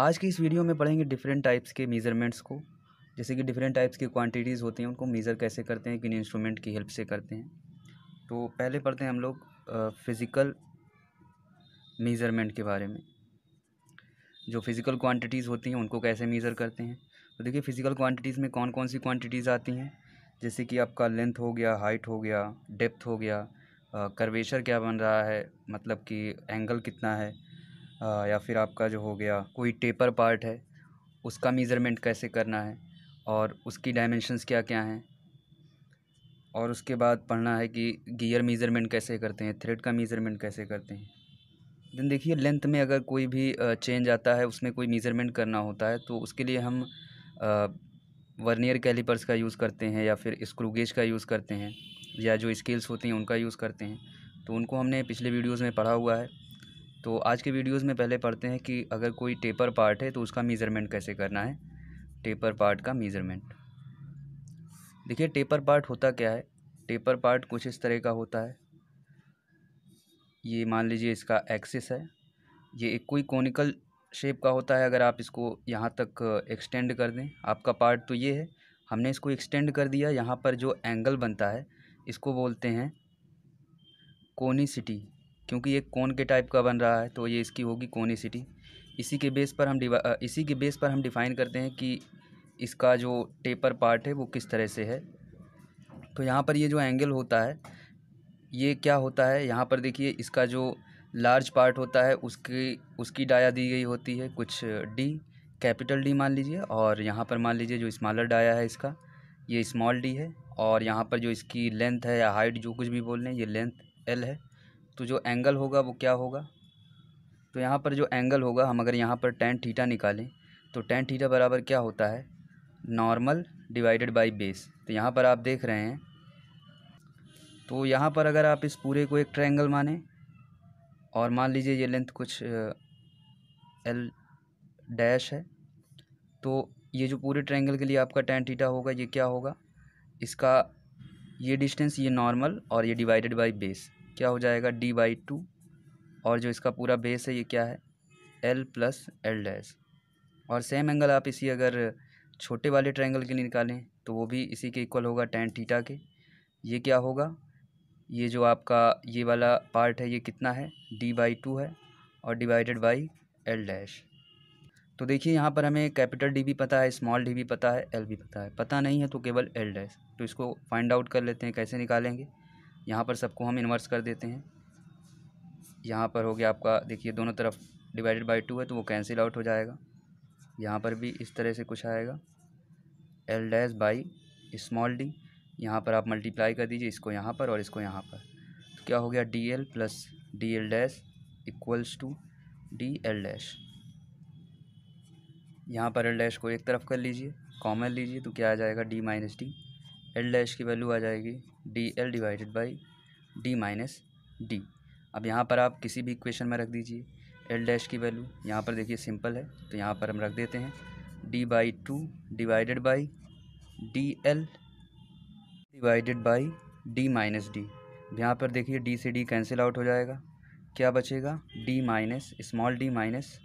आज की इस वीडियो में पढ़ेंगे डिफरेंट टाइप्स के मेज़रमेंट्स को जैसे कि डिफरेंट टाइप्स की क्वांटिटीज़ होती हैं उनको मेज़र कैसे करते हैं किन इंस्ट्रूमेंट की हेल्प से करते हैं तो पहले पढ़ते हैं हम लोग फिज़िकल मेज़रमेंट के बारे में जो फिज़िकल क्वांटिटीज़ होती हैं उनको कैसे मेज़र करते हैं तो देखिए फ़िज़िकल क्वांटिटीज़ में कौन कौन सी क्वांटिटीज़ आती हैं जैसे कि आपका लेंथ हो गया हाइट हो गया डेप्थ हो गया करवेचर क्या बन रहा है मतलब कि एंगल कितना है या फिर आपका जो हो गया कोई टेपर पार्ट है उसका मेज़रमेंट कैसे करना है और उसकी डायमेंशंस क्या क्या हैं और उसके बाद पढ़ना है कि गियर मेज़रमेंट कैसे करते हैं थ्रेड का मेज़रमेंट कैसे करते हैं देन देखिए लेंथ में अगर कोई भी चेंज आता है उसमें कोई मेज़रमेंट करना होता है तो उसके लिए हम वर्नियर कैलिपर्स का यूज़ करते हैं या फिर स्क्रू गेज का यूज़ करते हैं या जो स्केल्स होती हैं उनका यूज़ करते हैं तो उनको हमने पिछले वीडियोज़ में पढ़ा हुआ है तो आज के वीडियोस में पहले पढ़ते हैं कि अगर कोई टेपर पार्ट है तो उसका मेज़रमेंट कैसे करना है टेपर पार्ट का मेज़रमेंट देखिए टेपर पार्ट होता क्या है टेपर पार्ट कुछ इस तरह का होता है ये मान लीजिए इसका एक्सिस है ये एक कोई कॉनिकल शेप का होता है अगर आप इसको यहाँ तक एक्सटेंड कर दें आपका पार्ट तो ये है हमने इसको एक्सटेंड कर दिया यहाँ पर जो एंगल बनता है इसको बोलते हैं कोनीसिटी क्योंकि ये कौन के टाइप का बन रहा है तो ये इसकी होगी सिटी इसी के बेस पर हम इसी के बेस पर हम डिफ़ाइन करते हैं कि इसका जो टेपर पार्ट है वो किस तरह से है तो यहाँ पर ये जो एंगल होता है ये क्या होता है यहाँ पर देखिए इसका जो लार्ज पार्ट होता है उसकी उसकी डाया दी गई होती है कुछ डी कैपिटल डी मान लीजिए और यहाँ पर मान लीजिए जो स्मॉलर डाया है इसका ये स्मॉल डी है और यहाँ पर जो इसकी लेंथ है या हाइट जो कुछ भी बोल रहे हैं ये लेंथ एल है तो जो एंगल होगा वो क्या होगा तो यहाँ पर जो एंगल होगा हम अगर यहाँ पर टेन थीटा निकालें तो टेन थीटा बराबर क्या होता है नॉर्मल डिवाइडेड बाई बेस तो यहाँ पर आप देख रहे हैं तो यहाँ पर अगर आप इस पूरे को एक ट्रायंगल माने और मान लीजिए ये लेंथ कुछ एल डैश है तो ये जो पूरे ट्रायंगल के लिए आपका टेन थीटा होगा ये क्या होगा इसका ये डिस्टेंस ये नॉर्मल और ये डिवाइडेड बाई बेस क्या हो जाएगा डी बाई टू और जो इसका पूरा बेस है ये क्या है एल प्लस एल डैस और सेम एंगल आप इसी अगर छोटे वाले ट्रायंगल के लिए निकालें तो वो भी इसी के इक्वल होगा टेन थीटा के ये क्या होगा ये जो आपका ये वाला पार्ट है ये कितना है डी बाई टू है और डिवाइडेड बाई एल डैश तो देखिए यहाँ पर हमें कैपिटल डी भी पता है स्मॉल डी भी पता है एल भी पता है पता नहीं है तो केवल एल डैश तो इसको फाइंड आउट कर लेते हैं कैसे निकालेंगे यहाँ पर सबको हम इन्वर्स कर देते हैं यहाँ पर हो गया आपका देखिए दोनों तरफ डिवाइडेड बाई टू है तो वो कैंसिल आउट हो जाएगा यहाँ पर भी इस तरह से कुछ आएगा L dash by small D यहाँ पर आप मल्टीप्लाई कर दीजिए इसको यहाँ पर और इसको यहाँ पर तो क्या हो गया D L plus D L dash equals to D L dash यहाँ पर एल डैश को एक तरफ कर लीजिए कॉमन लीजिए तो क्या आ जाएगा D minus D L dash की वैल्यू आ जाएगी D L divided by D minus D अब यहाँ पर आप किसी भी इक्वेशन में रख दीजिए एल डैश की वैल्यू यहाँ पर देखिए सिंपल है तो यहाँ पर हम रख देते हैं D by two divided by D L divided by D minus D यहाँ पर देखिए डी से डी कैंसिल आउट हो जाएगा क्या बचेगा D minus small D minus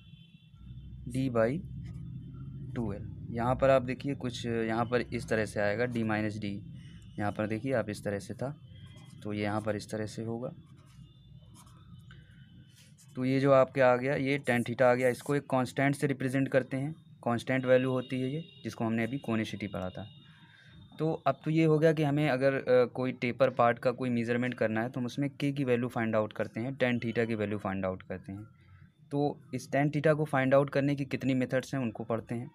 D by two L यहाँ पर आप देखिए कुछ यहाँ पर इस तरह से आएगा डी माइनस डी यहाँ पर देखिए आप इस तरह से था तो ये यहाँ पर इस तरह से होगा तो ये जो आपके आ गया ये टेन थीटा आ गया इसको एक कांस्टेंट से रिप्रेजेंट करते हैं कांस्टेंट वैल्यू होती है ये जिसको हमने अभी कोनिसिटी पढ़ा था तो अब तो ये हो गया कि हमें अगर आ, कोई टेपर पार्ट का कोई मेज़रमेंट करना है तो हम उसमें के की वैल्यू फाइंड आउट करते हैं टेन थीटा की वैल्यू फाइंड आउट करते हैं तो इस टेन थीटा को फाइंड आउट करने की कितनी मेथड्स हैं उनको पढ़ते हैं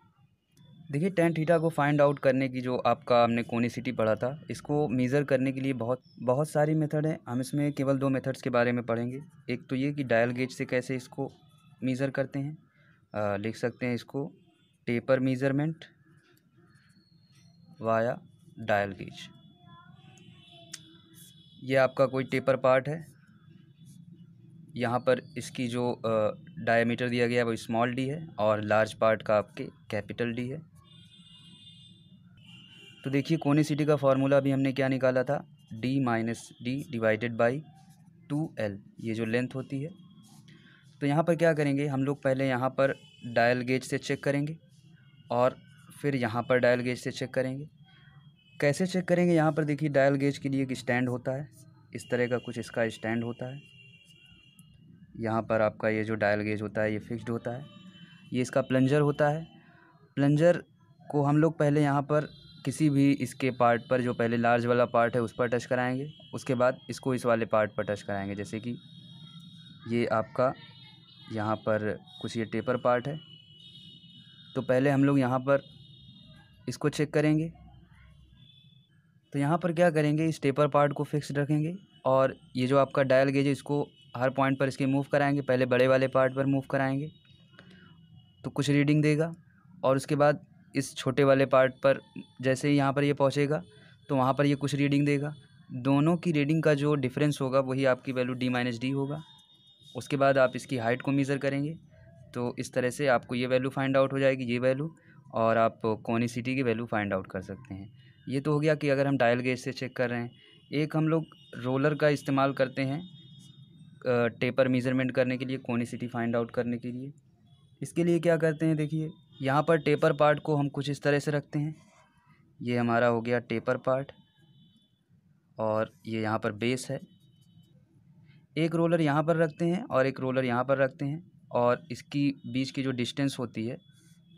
देखिए टेन थीटा को फाइंड आउट करने की जो आपका हमने कोनीसिटी पढ़ा था इसको मेज़र करने के लिए बहुत बहुत सारी मेथड हैं हम इसमें केवल दो मेथड्स के बारे में पढ़ेंगे एक तो ये कि डायल गेज से कैसे इसको मेज़र करते हैं आ, लिख सकते हैं इसको taper measurement via dial gauge ये आपका कोई टेपर पार्ट है यहाँ पर इसकी जो डायमीटर दिया गया है वो स्मॉल डी है और लार्ज पार्ट का आपके कैपिटल डी है तो देखिए सिटी का फार्मूला अभी हमने क्या निकाला था D minus D divided by two L ये जो लेंथ होती है तो यहाँ पर क्या करेंगे हम लोग पहले यहाँ पर डायल गेज से चेक करेंगे और फिर यहाँ पर डायल गेज से चेक करेंगे कैसे चेक करेंगे यहाँ पर देखिए डायल गेज के लिए एक स्टैंड होता है इस तरह का कुछ इसका स्टैंड होता है यहाँ पर आपका ये जो डायल गेज होता है ये फिक्स्ड होता है ये इसका प्लंजर होता है प्लंजर को हम लोग पहले यहाँ पर किसी भी इसके पार्ट पर जो पहले लार्ज वाला पार्ट है उस पर टच कराएंगे उसके बाद इसको इस वाले पार्ट पर टच कराएंगे जैसे कि ये आपका यहाँ पर कुछ ये टेपर पार्ट है तो पहले हम लोग यहाँ पर इसको चेक करेंगे तो यहाँ पर क्या करेंगे इस टेपर पार्ट को फिक्स रखेंगे और ये जो आपका डायल गेज है इसको हर पॉइंट पर इसके मूव कराएंगे पहले बड़े वाले पार्ट पर मूव कराएंगे तो कुछ रीडिंग देगा और उसके बाद इस छोटे वाले पार्ट पर जैसे ही यहाँ पर ये पहुँचेगा तो वहाँ पर ये कुछ रीडिंग देगा दोनों की रीडिंग का जो डिफरेंस होगा वही आपकी वैल्यू डी माइनस डी होगा उसके बाद आप इसकी हाइट को मेज़र करेंगे तो इस तरह से आपको ये वैल्यू फाइंड आउट हो जाएगी ये वैल्यू और आप कॉनिसिटी की वैल्यू फाइंड आउट कर सकते हैं ये तो हो गया कि अगर हम डायल गेज से चेक कर रहे हैं एक हम लोग रोलर का इस्तेमाल करते हैं टेपर मेज़रमेंट करने के लिए कॉनिसिटी फाइंड आउट करने के लिए इसके लिए क्या करते हैं देखिए यहाँ पर टेपर पार्ट को हम कुछ इस तरह से रखते हैं ये हमारा हो गया टेपर पार्ट और ये यहाँ पर बेस है एक रोलर यहाँ पर रखते हैं और एक रोलर यहाँ पर रखते हैं और इसकी बीच की जो डिस्टेंस होती है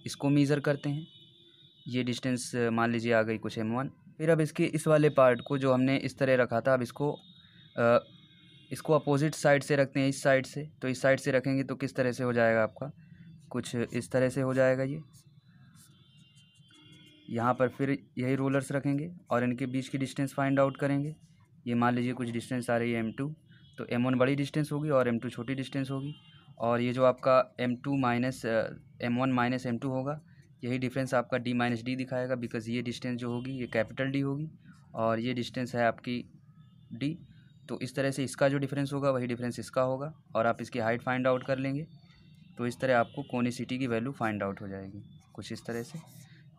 इसको मीज़र करते हैं ये डिस्टेंस मान लीजिए आ गई कुछ एम वन फिर अब इसके इस वाले पार्ट को जो हमने इस तरह रखा था अब इसको आ, इसको अपोजिट साइड से रखते हैं इस साइड से तो इस साइड से रखेंगे तो किस तरह से हो जाएगा आपका कुछ इस तरह से हो जाएगा ये यहाँ पर फिर यही रोलर्स रखेंगे और इनके बीच की डिस्टेंस फाइंड आउट करेंगे ये मान लीजिए कुछ डिस्टेंस आ रही है एम टू तो एम वन बड़ी डिस्टेंस होगी और एम टू छोटी डिस्टेंस होगी और ये जो आपका M two minus M one minus M two होगा यही डिफरेंस आपका डी माइनस डी दिखाएगा बिकॉज ये डिस्टेंस जो होगी ये कैपिटल डी होगी और ये डिस्टेंस है आपकी डी तो इस तरह से इसका जो डिफरेंस होगा वही डिफरेंस इसका होगा और आप इसकी हाइट फाइंड आउट कर लेंगे तो इस तरह आपको कोनिसिटी की वैल्यू फाइंड आउट हो जाएगी कुछ इस तरह से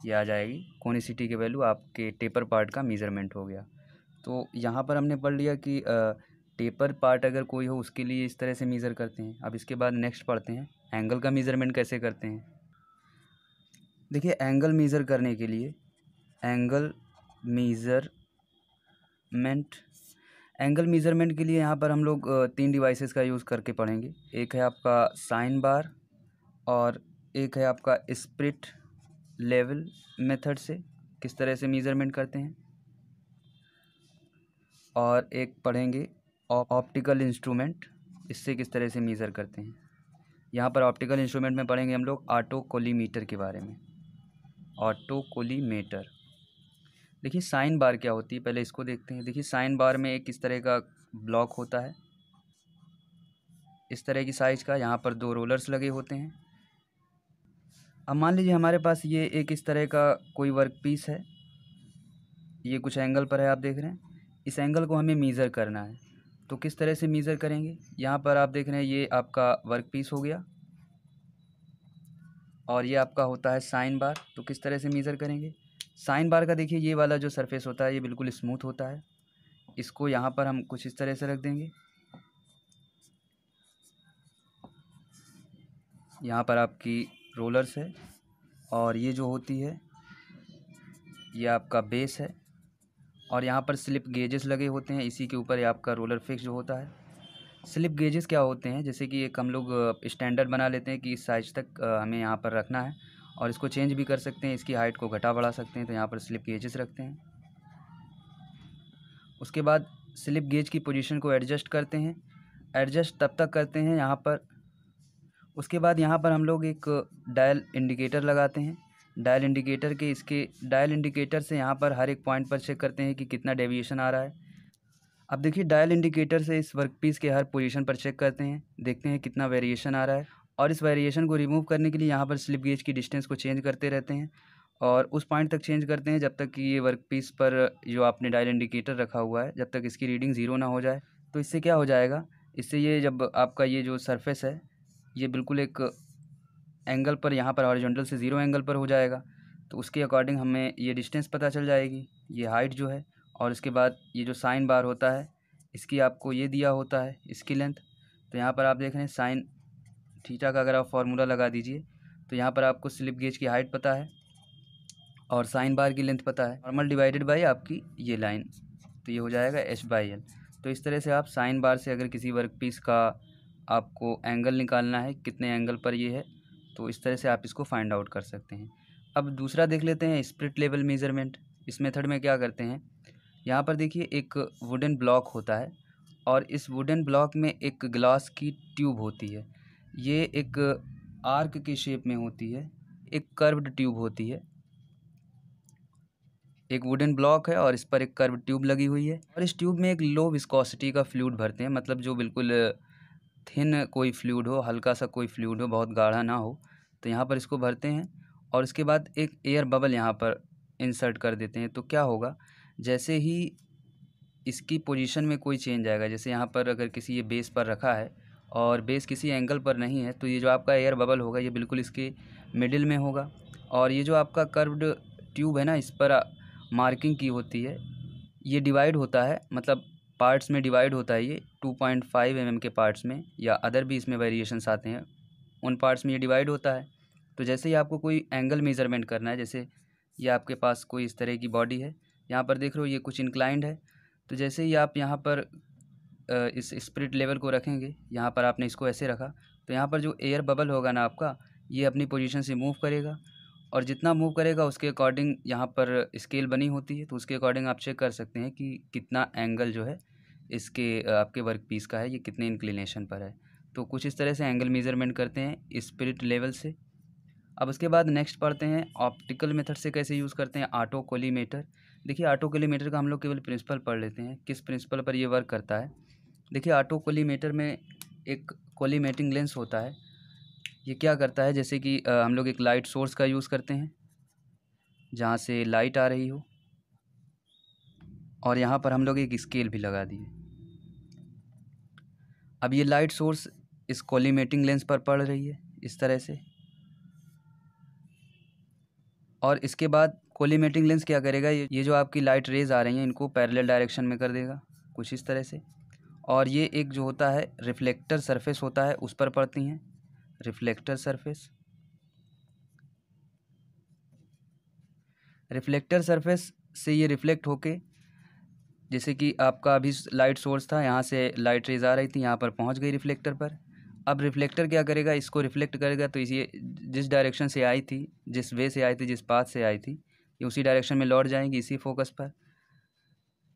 ये आ जाएगी कोनिसिटी की वैल्यू आपके टेपर पार्ट का मेज़रमेंट हो गया तो यहाँ पर हमने पढ़ लिया कि टेपर पार्ट अगर कोई हो उसके लिए इस तरह से मीज़र करते हैं अब इसके बाद नेक्स्ट पढ़ते हैं एंगल का मेज़रमेंट कैसे करते हैं देखिए एंगल मेज़र करने के लिए एंगल मेज़रमेंट एंगल मेज़रमेंट के लिए यहाँ पर हम लोग तीन डिवाइसेस का यूज़ करके पढ़ेंगे एक है आपका साइन बार और एक है आपका स्प्रिट लेवल मेथड से किस तरह से मेज़रमेंट करते हैं और एक पढ़ेंगे ऑप्टिकल इंस्ट्रूमेंट इससे किस तरह से मेज़र करते हैं यहाँ पर ऑप्टिकल इंस्ट्रूमेंट में पढ़ेंगे हम लोग ऑटो कोलीमीटर के बारे में ऑटो कोलीमीटर देखिए साइन बार क्या होती है पहले इसको देखते हैं देखिए साइन बार में एक इस तरह का ब्लॉक होता है इस तरह की साइज़ का यहाँ पर दो रोलर्स लगे होते हैं अब मान लीजिए हमारे पास ये एक इस तरह का कोई वर्क पीस है ये कुछ एंगल पर है आप देख रहे हैं इस एंगल को हमें मीज़र करना है तो किस तरह से मीज़र करेंगे यहाँ पर आप देख रहे हैं ये आपका वर्क पीस हो गया और ये आपका होता है साइन बार तो किस तरह से मीज़र करेंगे साइन बार का देखिए ये वाला जो सरफेस होता है ये बिल्कुल स्मूथ होता है इसको यहाँ पर हम कुछ इस तरह से रख देंगे यहाँ पर आपकी रोलर्स है और ये जो होती है ये आपका बेस है और यहाँ पर स्लिप गेजेस लगे होते हैं इसी के ऊपर ये आपका रोलर फिक्स जो होता है स्लिप गेजेस क्या होते हैं जैसे कि एक हम लोग स्टैंडर्ड बना लेते हैं कि इस साइज तक हमें यहाँ पर रखना है और इसको चेंज भी कर सकते हैं इसकी हाइट को घटा बढ़ा सकते हैं तो यहाँ पर स्लिप गेजेस रखते हैं उसके बाद स्लिप गेज की पोजीशन को एडजस्ट करते हैं एडजस्ट तब तक करते हैं यहाँ पर उसके बाद यहाँ पर हम लोग एक डायल इंडिकेटर लगाते हैं डायल इंडिकेटर के इसके डायल इंडिकेटर से यहाँ पर हर एक पॉइंट पर चेक करते हैं कि कितना डेविएशन आ रहा है अब देखिए डायल इंडिकेटर से इस वर्कपीस के हर पोजीशन पर चेक करते हैं देखते हैं कितना वेरिएशन आ रहा है और इस वेरिएशन को रिमूव करने के लिए यहाँ पर स्लिप गेज की डिस्टेंस को चेंज करते रहते हैं और उस पॉइंट तक चेंज करते हैं जब तक कि ये वर्क पीस पर जो आपने डायल इंडिकेटर रखा हुआ है जब तक इसकी रीडिंग ज़ीरो ना हो जाए तो इससे क्या हो जाएगा इससे ये जब आपका ये जो सरफेस है ये बिल्कुल एक एंगल पर यहाँ पर हॉरिजॉन्टल से ज़ीरो एंगल पर हो जाएगा तो उसके अकॉर्डिंग हमें ये डिस्टेंस पता चल जाएगी ये हाइट जो है और इसके बाद ये जो साइन बार होता है इसकी आपको ये दिया होता है इसकी लेंथ तो यहाँ पर आप देख रहे हैं साइन थीटा का अगर आप फार्मूला लगा दीजिए तो यहाँ पर आपको स्लिप गेज की हाइट पता है और साइन बार की लेंथ पता है नॉर्मल डिवाइडेड बाई आपकी ये लाइन तो ये हो जाएगा एच बाई एल तो इस तरह से आप साइन बार से अगर किसी वर्क पीस का आपको एंगल निकालना है कितने एंगल पर ये है तो इस तरह से आप इसको फाइंड आउट कर सकते हैं अब दूसरा देख लेते हैं स्प्रिट लेवल मेजरमेंट इस मेथड में क्या करते हैं यहाँ पर देखिए एक वुडन ब्लॉक होता है और इस वुडन ब्लॉक में एक ग्लास की ट्यूब होती है ये एक आर्क के शेप में होती है एक कर्व्ड ट्यूब होती है एक वुडन ब्लॉक है और इस पर एक कर्व ट्यूब लगी हुई है और इस ट्यूब में एक लो विस्कोसिटी का फ्लूड भरते हैं मतलब जो बिल्कुल थिन कोई फ्लूड हो हल्का सा कोई फ्लूड हो बहुत गाढ़ा ना हो तो यहाँ पर इसको भरते हैं और इसके बाद एक एयर बबल यहाँ पर इंसर्ट कर देते हैं तो क्या होगा जैसे ही इसकी पोजिशन में कोई चेंज आएगा जैसे यहाँ पर अगर किसी ये बेस पर रखा है और बेस किसी एंगल पर नहीं है तो ये जो आपका एयर बबल होगा ये बिल्कुल इसके मिडिल में होगा और ये जो आपका कर्व्ड ट्यूब है ना इस पर मार्किंग की होती है ये डिवाइड होता है मतलब पार्ट्स में डिवाइड होता है ये two point five M M के पार्ट्स में या अदर भी इसमें वेरिएशंस आते हैं उन पार्ट्स में ये डिवाइड होता है तो जैसे ही आपको कोई एंगल मेज़रमेंट करना है जैसे ये आपके पास कोई इस तरह की बॉडी है यहाँ पर देख रहे हो ये कुछ इंक्लाइंड है तो जैसे ही आप यहाँ पर इस स्प्रिट लेवल को रखेंगे यहाँ पर आपने इसको ऐसे रखा तो यहाँ पर जो एयर बबल होगा ना आपका ये अपनी पोजीशन से मूव करेगा और जितना मूव करेगा उसके अकॉर्डिंग यहाँ पर स्केल बनी होती है तो उसके अकॉर्डिंग आप चेक कर सकते हैं कि कितना एंगल जो है इसके आपके वर्क पीस का है ये कितने इंक्लिनेशन पर है तो कुछ इस तरह से एंगल मेज़रमेंट करते हैं स्प्रिट लेवल से अब उसके बाद नेक्स्ट पढ़ते हैं ऑप्टिकल मेथड से कैसे यूज़ करते हैं ऑटो कोलीमेटर देखिए ऑटो कोलीमेटर का हम लोग केवल प्रिंसिपल पढ़ लेते हैं किस प्रिंसिपल पर ये वर्क करता है देखिए ऑटो कोलीमेटर में एक कोलीमेटिंग लेंस होता है ये क्या करता है जैसे कि हम लोग एक लाइट सोर्स का यूज़ करते हैं जहाँ से लाइट आ रही हो और यहाँ पर हम लोग एक स्केल भी लगा दिए अब ये लाइट सोर्स इस कोलीमेटिंग लेंस पर पड़ रही है इस तरह से और इसके बाद कोलीमेटिंग लेंस क्या करेगा ये ये जो आपकी लाइट रेज आ रही हैं इनको पैरेलल डायरेक्शन में कर देगा कुछ इस तरह से और ये एक जो होता है रिफ्लेक्टर सरफेस होता है उस पर पड़ती हैं रिफ्लेक्टर सरफेस रिफ्लेक्टर सरफेस से ये रिफ्लेक्ट होके जैसे कि आपका अभी लाइट सोर्स था यहाँ से लाइट रेज आ रही थी यहाँ पर पहुँच गई रिफ्लेक्टर पर अब रिफ्लेक्टर क्या करेगा इसको रिफ्लेक्ट करेगा तो इसी जिस डायरेक्शन से आई थी जिस वे से आई थी जिस पाथ से आई थी ये उसी डायरेक्शन में लौट जाएंगी इसी फोकस पर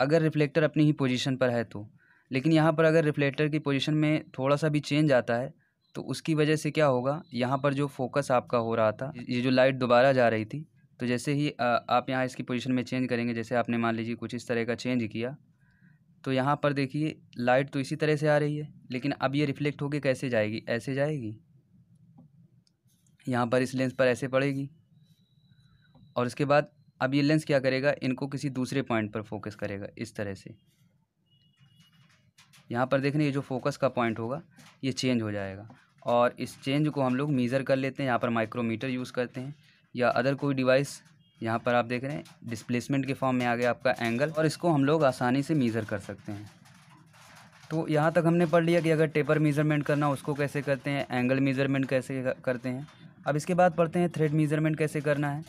अगर रिफ्लेक्टर अपनी ही पोजीशन पर है तो लेकिन यहाँ पर अगर रिफ्लेक्टर की पोजीशन में थोड़ा सा भी चेंज आता है तो उसकी वजह से क्या होगा यहाँ पर जो फोकस आपका हो रहा था ये जो लाइट दोबारा जा रही थी तो जैसे ही आप यहाँ इसकी पोजीशन में चेंज करेंगे जैसे आपने मान लीजिए कुछ इस तरह का चेंज किया तो यहाँ पर देखिए लाइट तो इसी तरह से आ रही है लेकिन अब ये रिफ्लेक्ट होकर कैसे जाएगी ऐसे जाएगी यहाँ पर इस लेंस पर ऐसे पड़ेगी और इसके बाद अब ये लेंस क्या करेगा इनको किसी दूसरे पॉइंट पर फोकस करेगा इस तरह से यहाँ पर देख रहे हैं ये जो फोकस का पॉइंट होगा ये चेंज हो जाएगा और इस चेंज को हम लोग मीज़र कर लेते हैं यहाँ पर माइक्रोमीटर यूज़ करते हैं या अदर कोई डिवाइस यहाँ पर आप देख रहे हैं डिस्प्लेसमेंट के फॉर्म में आ गया आपका एंगल और इसको हम लोग आसानी से मीज़र कर सकते हैं तो यहाँ तक हमने पढ़ लिया कि अगर टेपर मीज़रमेंट करना उसको कैसे करते हैं एंगल मीज़रमेंट कैसे करते हैं अब इसके बाद पढ़ते हैं थ्रेड मीज़रमेंट कैसे करना है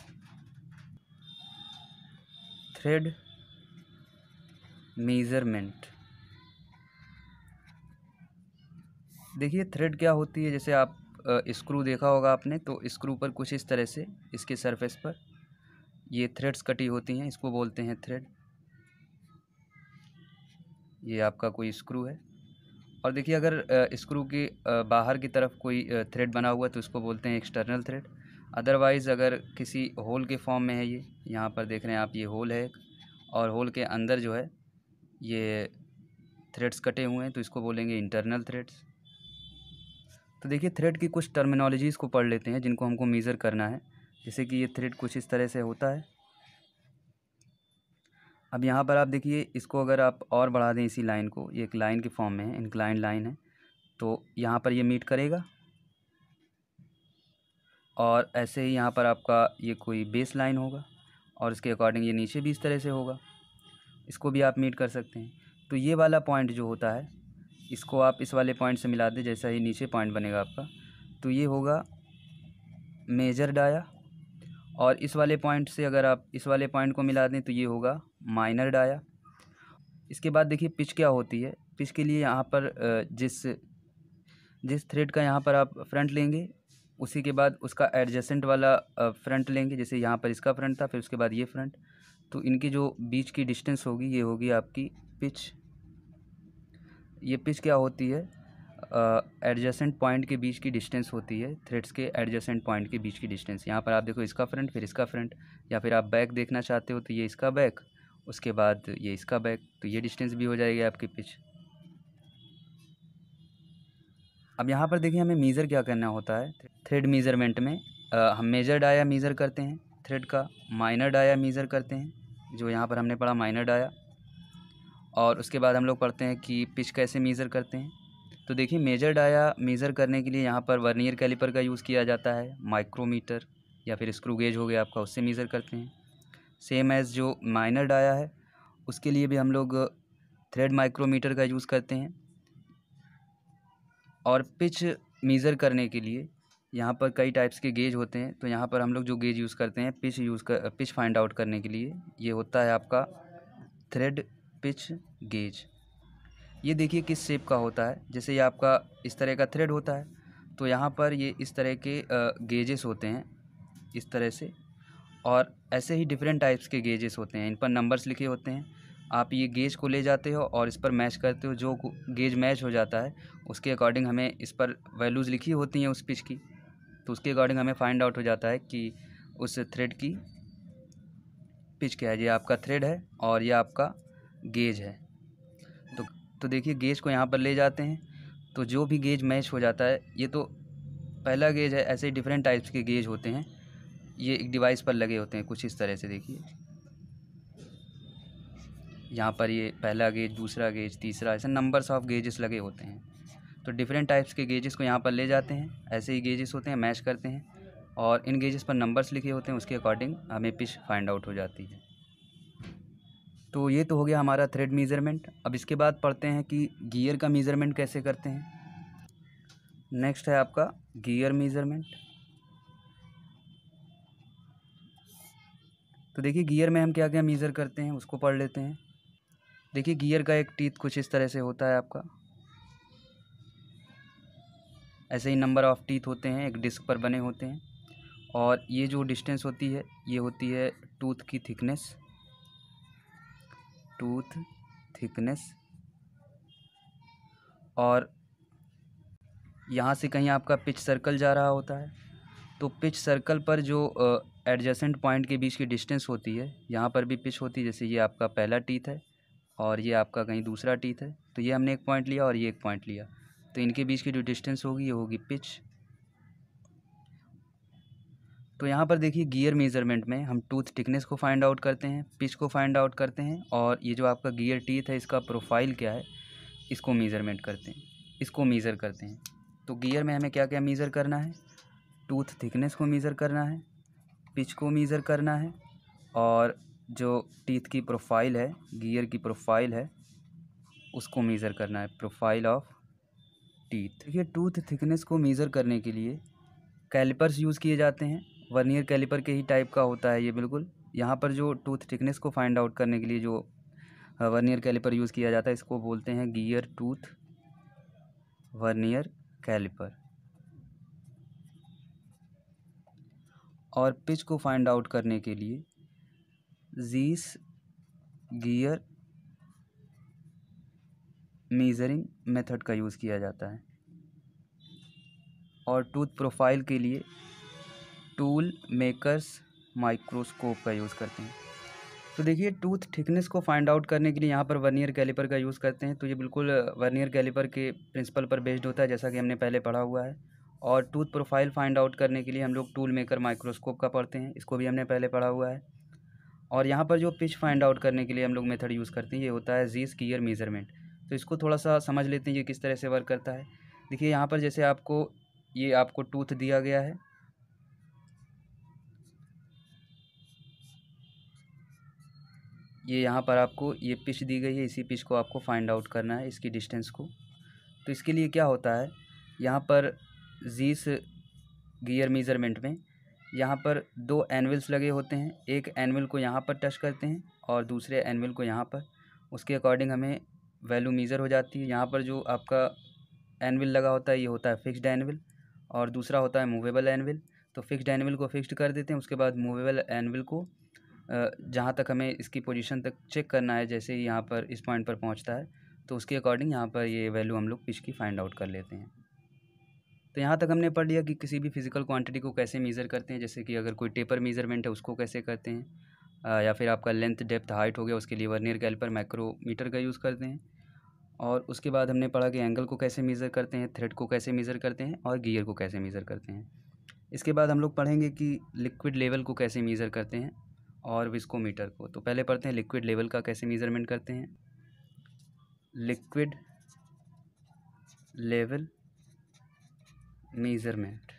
थ्रेड मीज़रमेंट देखिए थ्रेड क्या होती है जैसे आप स्क्रू देखा होगा आपने तो स्क्रू पर कुछ इस तरह से इसके सरफेस पर ये थ्रेड्स कटी होती हैं इसको बोलते हैं थ्रेड ये आपका कोई स्क्रू है और देखिए अगर स्क्रू की बाहर की तरफ कोई थ्रेड बना हुआ है तो इसको बोलते हैं एक्सटर्नल थ्रेड अदरवाइज़ अगर किसी होल के फॉर्म में है ये यहाँ पर देख रहे हैं आप ये होल है और होल के अंदर जो है ये थ्रेड्स कटे हुए हैं तो इसको बोलेंगे इंटरनल थ्रेड्स तो देखिए थ्रेड की कुछ टर्मिनोलॉजीज़ को पढ़ लेते हैं जिनको हमको मेज़र करना है जैसे कि ये थ्रेड कुछ इस तरह से होता है अब यहाँ पर आप देखिए इसको अगर आप और बढ़ा दें इसी लाइन को ये एक लाइन के फॉर्म में है इनक्लाइन लाइन है तो यहाँ पर ये मीट करेगा और ऐसे ही यहाँ पर आपका ये कोई बेस लाइन होगा और इसके अकॉर्डिंग ये नीचे भी इस तरह से होगा इसको भी आप मीट कर सकते हैं तो ये वाला पॉइंट जो होता है इसको आप इस वाले पॉइंट से मिला दें जैसा ही नीचे पॉइंट बनेगा आपका तो ये होगा मेजर डाया और इस वाले पॉइंट से अगर आप इस वाले पॉइंट को मिला दें तो ये होगा माइनर डाया इसके बाद देखिए पिच क्या होती है पिच के लिए यहाँ पर जिस जिस थ्रेड का यहाँ पर आप फ्रंट लेंगे उसी के बाद उसका एडजेसेंट वाला फ्रंट लेंगे जैसे यहाँ पर इसका फ्रंट था फिर उसके बाद ये फ्रंट तो इनकी जो बीच की डिस्टेंस होगी ये होगी आपकी पिच ये पिच क्या होती है एडजेसेंट पॉइंट के बीच की डिस्टेंस होती है थ्रेड्स के एडजेसेंट पॉइंट के बीच की डिस्टेंस यहाँ पर आप देखो इसका फ्रंट फिर इसका फ्रंट या फिर आप बैक देखना चाहते हो तो ये इसका बैक उसके बाद ये इसका बैक तो ये डिस्टेंस भी हो जाएगी आपकी पिच अब यहाँ पर देखिए हमें मीज़र क्या करना होता है थ्रेड मीज़रमेंट में आ, हम मेजर डाया मीज़र करते हैं थ्रेड का माइनर डाया मीज़र करते हैं जो यहाँ पर हमने पढ़ा माइनर डाया और उसके बाद हम लोग पढ़ते हैं कि पिच कैसे मेज़र करते हैं तो देखिए मेजर डाया मेज़र करने के लिए यहाँ पर वर्नियर कैलिपर का यूज़ किया जाता है माइक्रोमीटर या फिर स्क्रू गेज हो गया आपका उससे मेज़र करते हैं सेम एज़ जो माइनर डाया है उसके लिए भी हम लोग थ्रेड माइक्रोमीटर का यूज़ करते हैं और पिच मीज़र करने के लिए यहाँ पर कई टाइप्स के गेज होते हैं तो यहाँ पर हम लोग जो गेज यूज़ करते हैं पिच यूज़ कर पिच फाइंड आउट करने के लिए ये होता है आपका थ्रेड पिच गेज ये देखिए किस शेप का होता है जैसे ये आपका इस तरह का थ्रेड होता है तो यहाँ पर ये इस तरह के गेजेस होते हैं इस तरह से और ऐसे ही डिफरेंट टाइप्स के गेजेस होते हैं इन पर नंबर्स लिखे होते हैं आप ये गेज को ले जाते हो और इस पर मैच करते हो जो गेज मैच हो जाता है उसके अकॉर्डिंग हमें इस पर वैल्यूज़ लिखी होती हैं उस पिच की तो उसके अकॉर्डिंग हमें फाइंड आउट हो जाता है कि उस थ्रेड की पिच क्या है ये आपका थ्रेड है और ये आपका गेज है तो तो देखिए गेज को यहाँ पर ले जाते हैं तो जो भी गेज मैच हो जाता है ये तो पहला गेज है ऐसे डिफरेंट टाइप्स के गेज होते हैं ये एक डिवाइस पर लगे होते हैं कुछ इस तरह से देखिए यहाँ पर ये पहला गेज दूसरा गेज तीसरा ऐसे नंबर्स ऑफ गेजेस लगे होते हैं तो डिफरेंट टाइप्स के गेजेस को यहाँ पर ले जाते हैं ऐसे ही गेजेस होते हैं मैच करते हैं और इन गेजेस पर नंबर्स लिखे होते हैं उसके अकॉर्डिंग हमें पिच फाइंड आउट हो जाती है तो ये तो हो गया हमारा थ्रेड मेज़रमेंट अब इसके बाद पढ़ते हैं कि गियर का मेज़रमेंट कैसे करते हैं नेक्स्ट है आपका गियर मेज़रमेंट तो देखिए गियर में हम क्या क्या मेज़र करते हैं उसको पढ़ लेते हैं देखिए गियर का एक टीथ कुछ इस तरह से होता है आपका ऐसे ही नंबर ऑफ़ टीथ होते हैं एक डिस्क पर बने होते हैं और ये जो डिस्टेंस होती है ये होती है टूथ की थिकनेस टूथ थिकनेस और यहाँ से कहीं आपका पिच सर्कल जा रहा होता है तो पिच सर्कल पर जो एडजेसेंट पॉइंट के बीच की डिस्टेंस होती है यहाँ पर भी पिच होती है जैसे ये आपका पहला टीथ है और ये आपका कहीं दूसरा टीथ है तो ये हमने एक पॉइंट लिया और ये एक पॉइंट लिया तो इनके बीच की जो डिस्टेंस होगी ये होगी पिच तो यहाँ पर देखिए गियर मेज़रमेंट में हम टूथ टिकनेस को फाइंड आउट करते हैं पिच को फाइंड आउट करते हैं और ये जो आपका गियर टीथ है इसका प्रोफाइल क्या है इसको मेज़रमेंट करते हैं इसको मेज़र करते हैं तो गियर में हमें क्या क्या मेज़र करना है टूथ थिकनेस को मेज़र करना है पिच को मेज़र करना है और जो टीथ की प्रोफाइल है गियर की प्रोफाइल है उसको मेज़र करना है प्रोफाइल ऑफ टीथ ये टूथ थिकनेस को मेज़र करने के लिए कैलिपर्स यूज़ किए जाते हैं वर्नियर कैलिपर के ही टाइप का होता है ये बिल्कुल यहाँ पर जो टूथ थिकनेस को फाइंड आउट करने के लिए जो वर्नियर कैलिपर यूज़ किया जाता है इसको बोलते हैं गियर टूथ वर्नियर कैलिपर और पिच को फाइंड आउट करने के लिए जीस गियर मेजरिंग मेथड का यूज़ किया जाता है और टूथ प्रोफाइल के लिए टूल मेकर्स माइक्रोस्कोप का यूज़ करते हैं तो देखिए टूथ थिकनेस को फाइंड आउट करने के लिए यहाँ पर वर्नियर कैलिपर का यूज़ करते हैं तो ये बिल्कुल वर्नियर कैलिपर के प्रिंसिपल पर बेस्ड होता है जैसा कि हमने पहले पढ़ा हुआ है और टूथ प्रोफाइल फाइंड आउट करने के लिए हम लोग टूल मेकर माइक्रोस्कोप का पढ़ते हैं इसको भी हमने पहले पढ़ा हुआ है और यहाँ पर जो पिच फाइंड आउट करने के लिए हम लोग मेथड यूज़ करते हैं ये होता है जीस कीयर मेज़रमेंट तो इसको थोड़ा सा समझ लेते हैं ये किस तरह से वर्क करता है देखिए यहाँ पर जैसे आपको ये आपको टूथ दिया गया है ये यहाँ पर आपको ये पिच दी गई है इसी पिच को आपको फाइंड आउट करना है इसकी डिस्टेंस को तो इसके लिए क्या होता है यहाँ पर जीस गियर मेज़रमेंट में यहाँ पर दो एनविल्स लगे होते हैं एक एनविल को यहाँ पर टच करते हैं और दूसरे एनविल को यहाँ पर उसके अकॉर्डिंग हमें वैल्यू मीज़र हो जाती है यहाँ पर जो आपका एनविल लगा होता है ये होता है फिक्स्ड एनविल और दूसरा होता है मूवेबल एनविल तो फिक्स्ड एनविल को फिक्स्ड कर देते हैं उसके बाद मूवेबल एनविल को जहाँ तक हमें इसकी पोजीशन तक चेक करना है जैसे यहाँ पर इस पॉइंट पर पहुँचता है तो उसके अकॉर्डिंग यहाँ पर ये वैल्यू हम लोग पिच की फाइंड आउट कर लेते हैं तो यहाँ तक हमने पढ़ लिया कि किसी भी फिज़िकल क्वांटिटी को कैसे मेज़र करते हैं जैसे कि अगर कोई टेपर मेज़रमेंट है उसको कैसे करते हैं या फिर आपका लेंथ डेप्थ हाइट हो गया उसके लिए वर्नियर कैलपर माइक्रोमीटर का यूज़ करते हैं और उसके बाद हमने पढ़ा कि एंगल को कैसे मेज़र करते हैं थ्रेड को कैसे मेज़र करते हैं और गियर को कैसे मेज़र करते हैं इसके बाद हम लोग पढ़ेंगे कि लिक्विड लेवल को कैसे मेज़र करते हैं और विस्कोमीटर को तो पहले पढ़ते हैं लिक्विड लेवल का कैसे मेज़रमेंट करते हैं लिक्विड लेवल मेज़रमेंट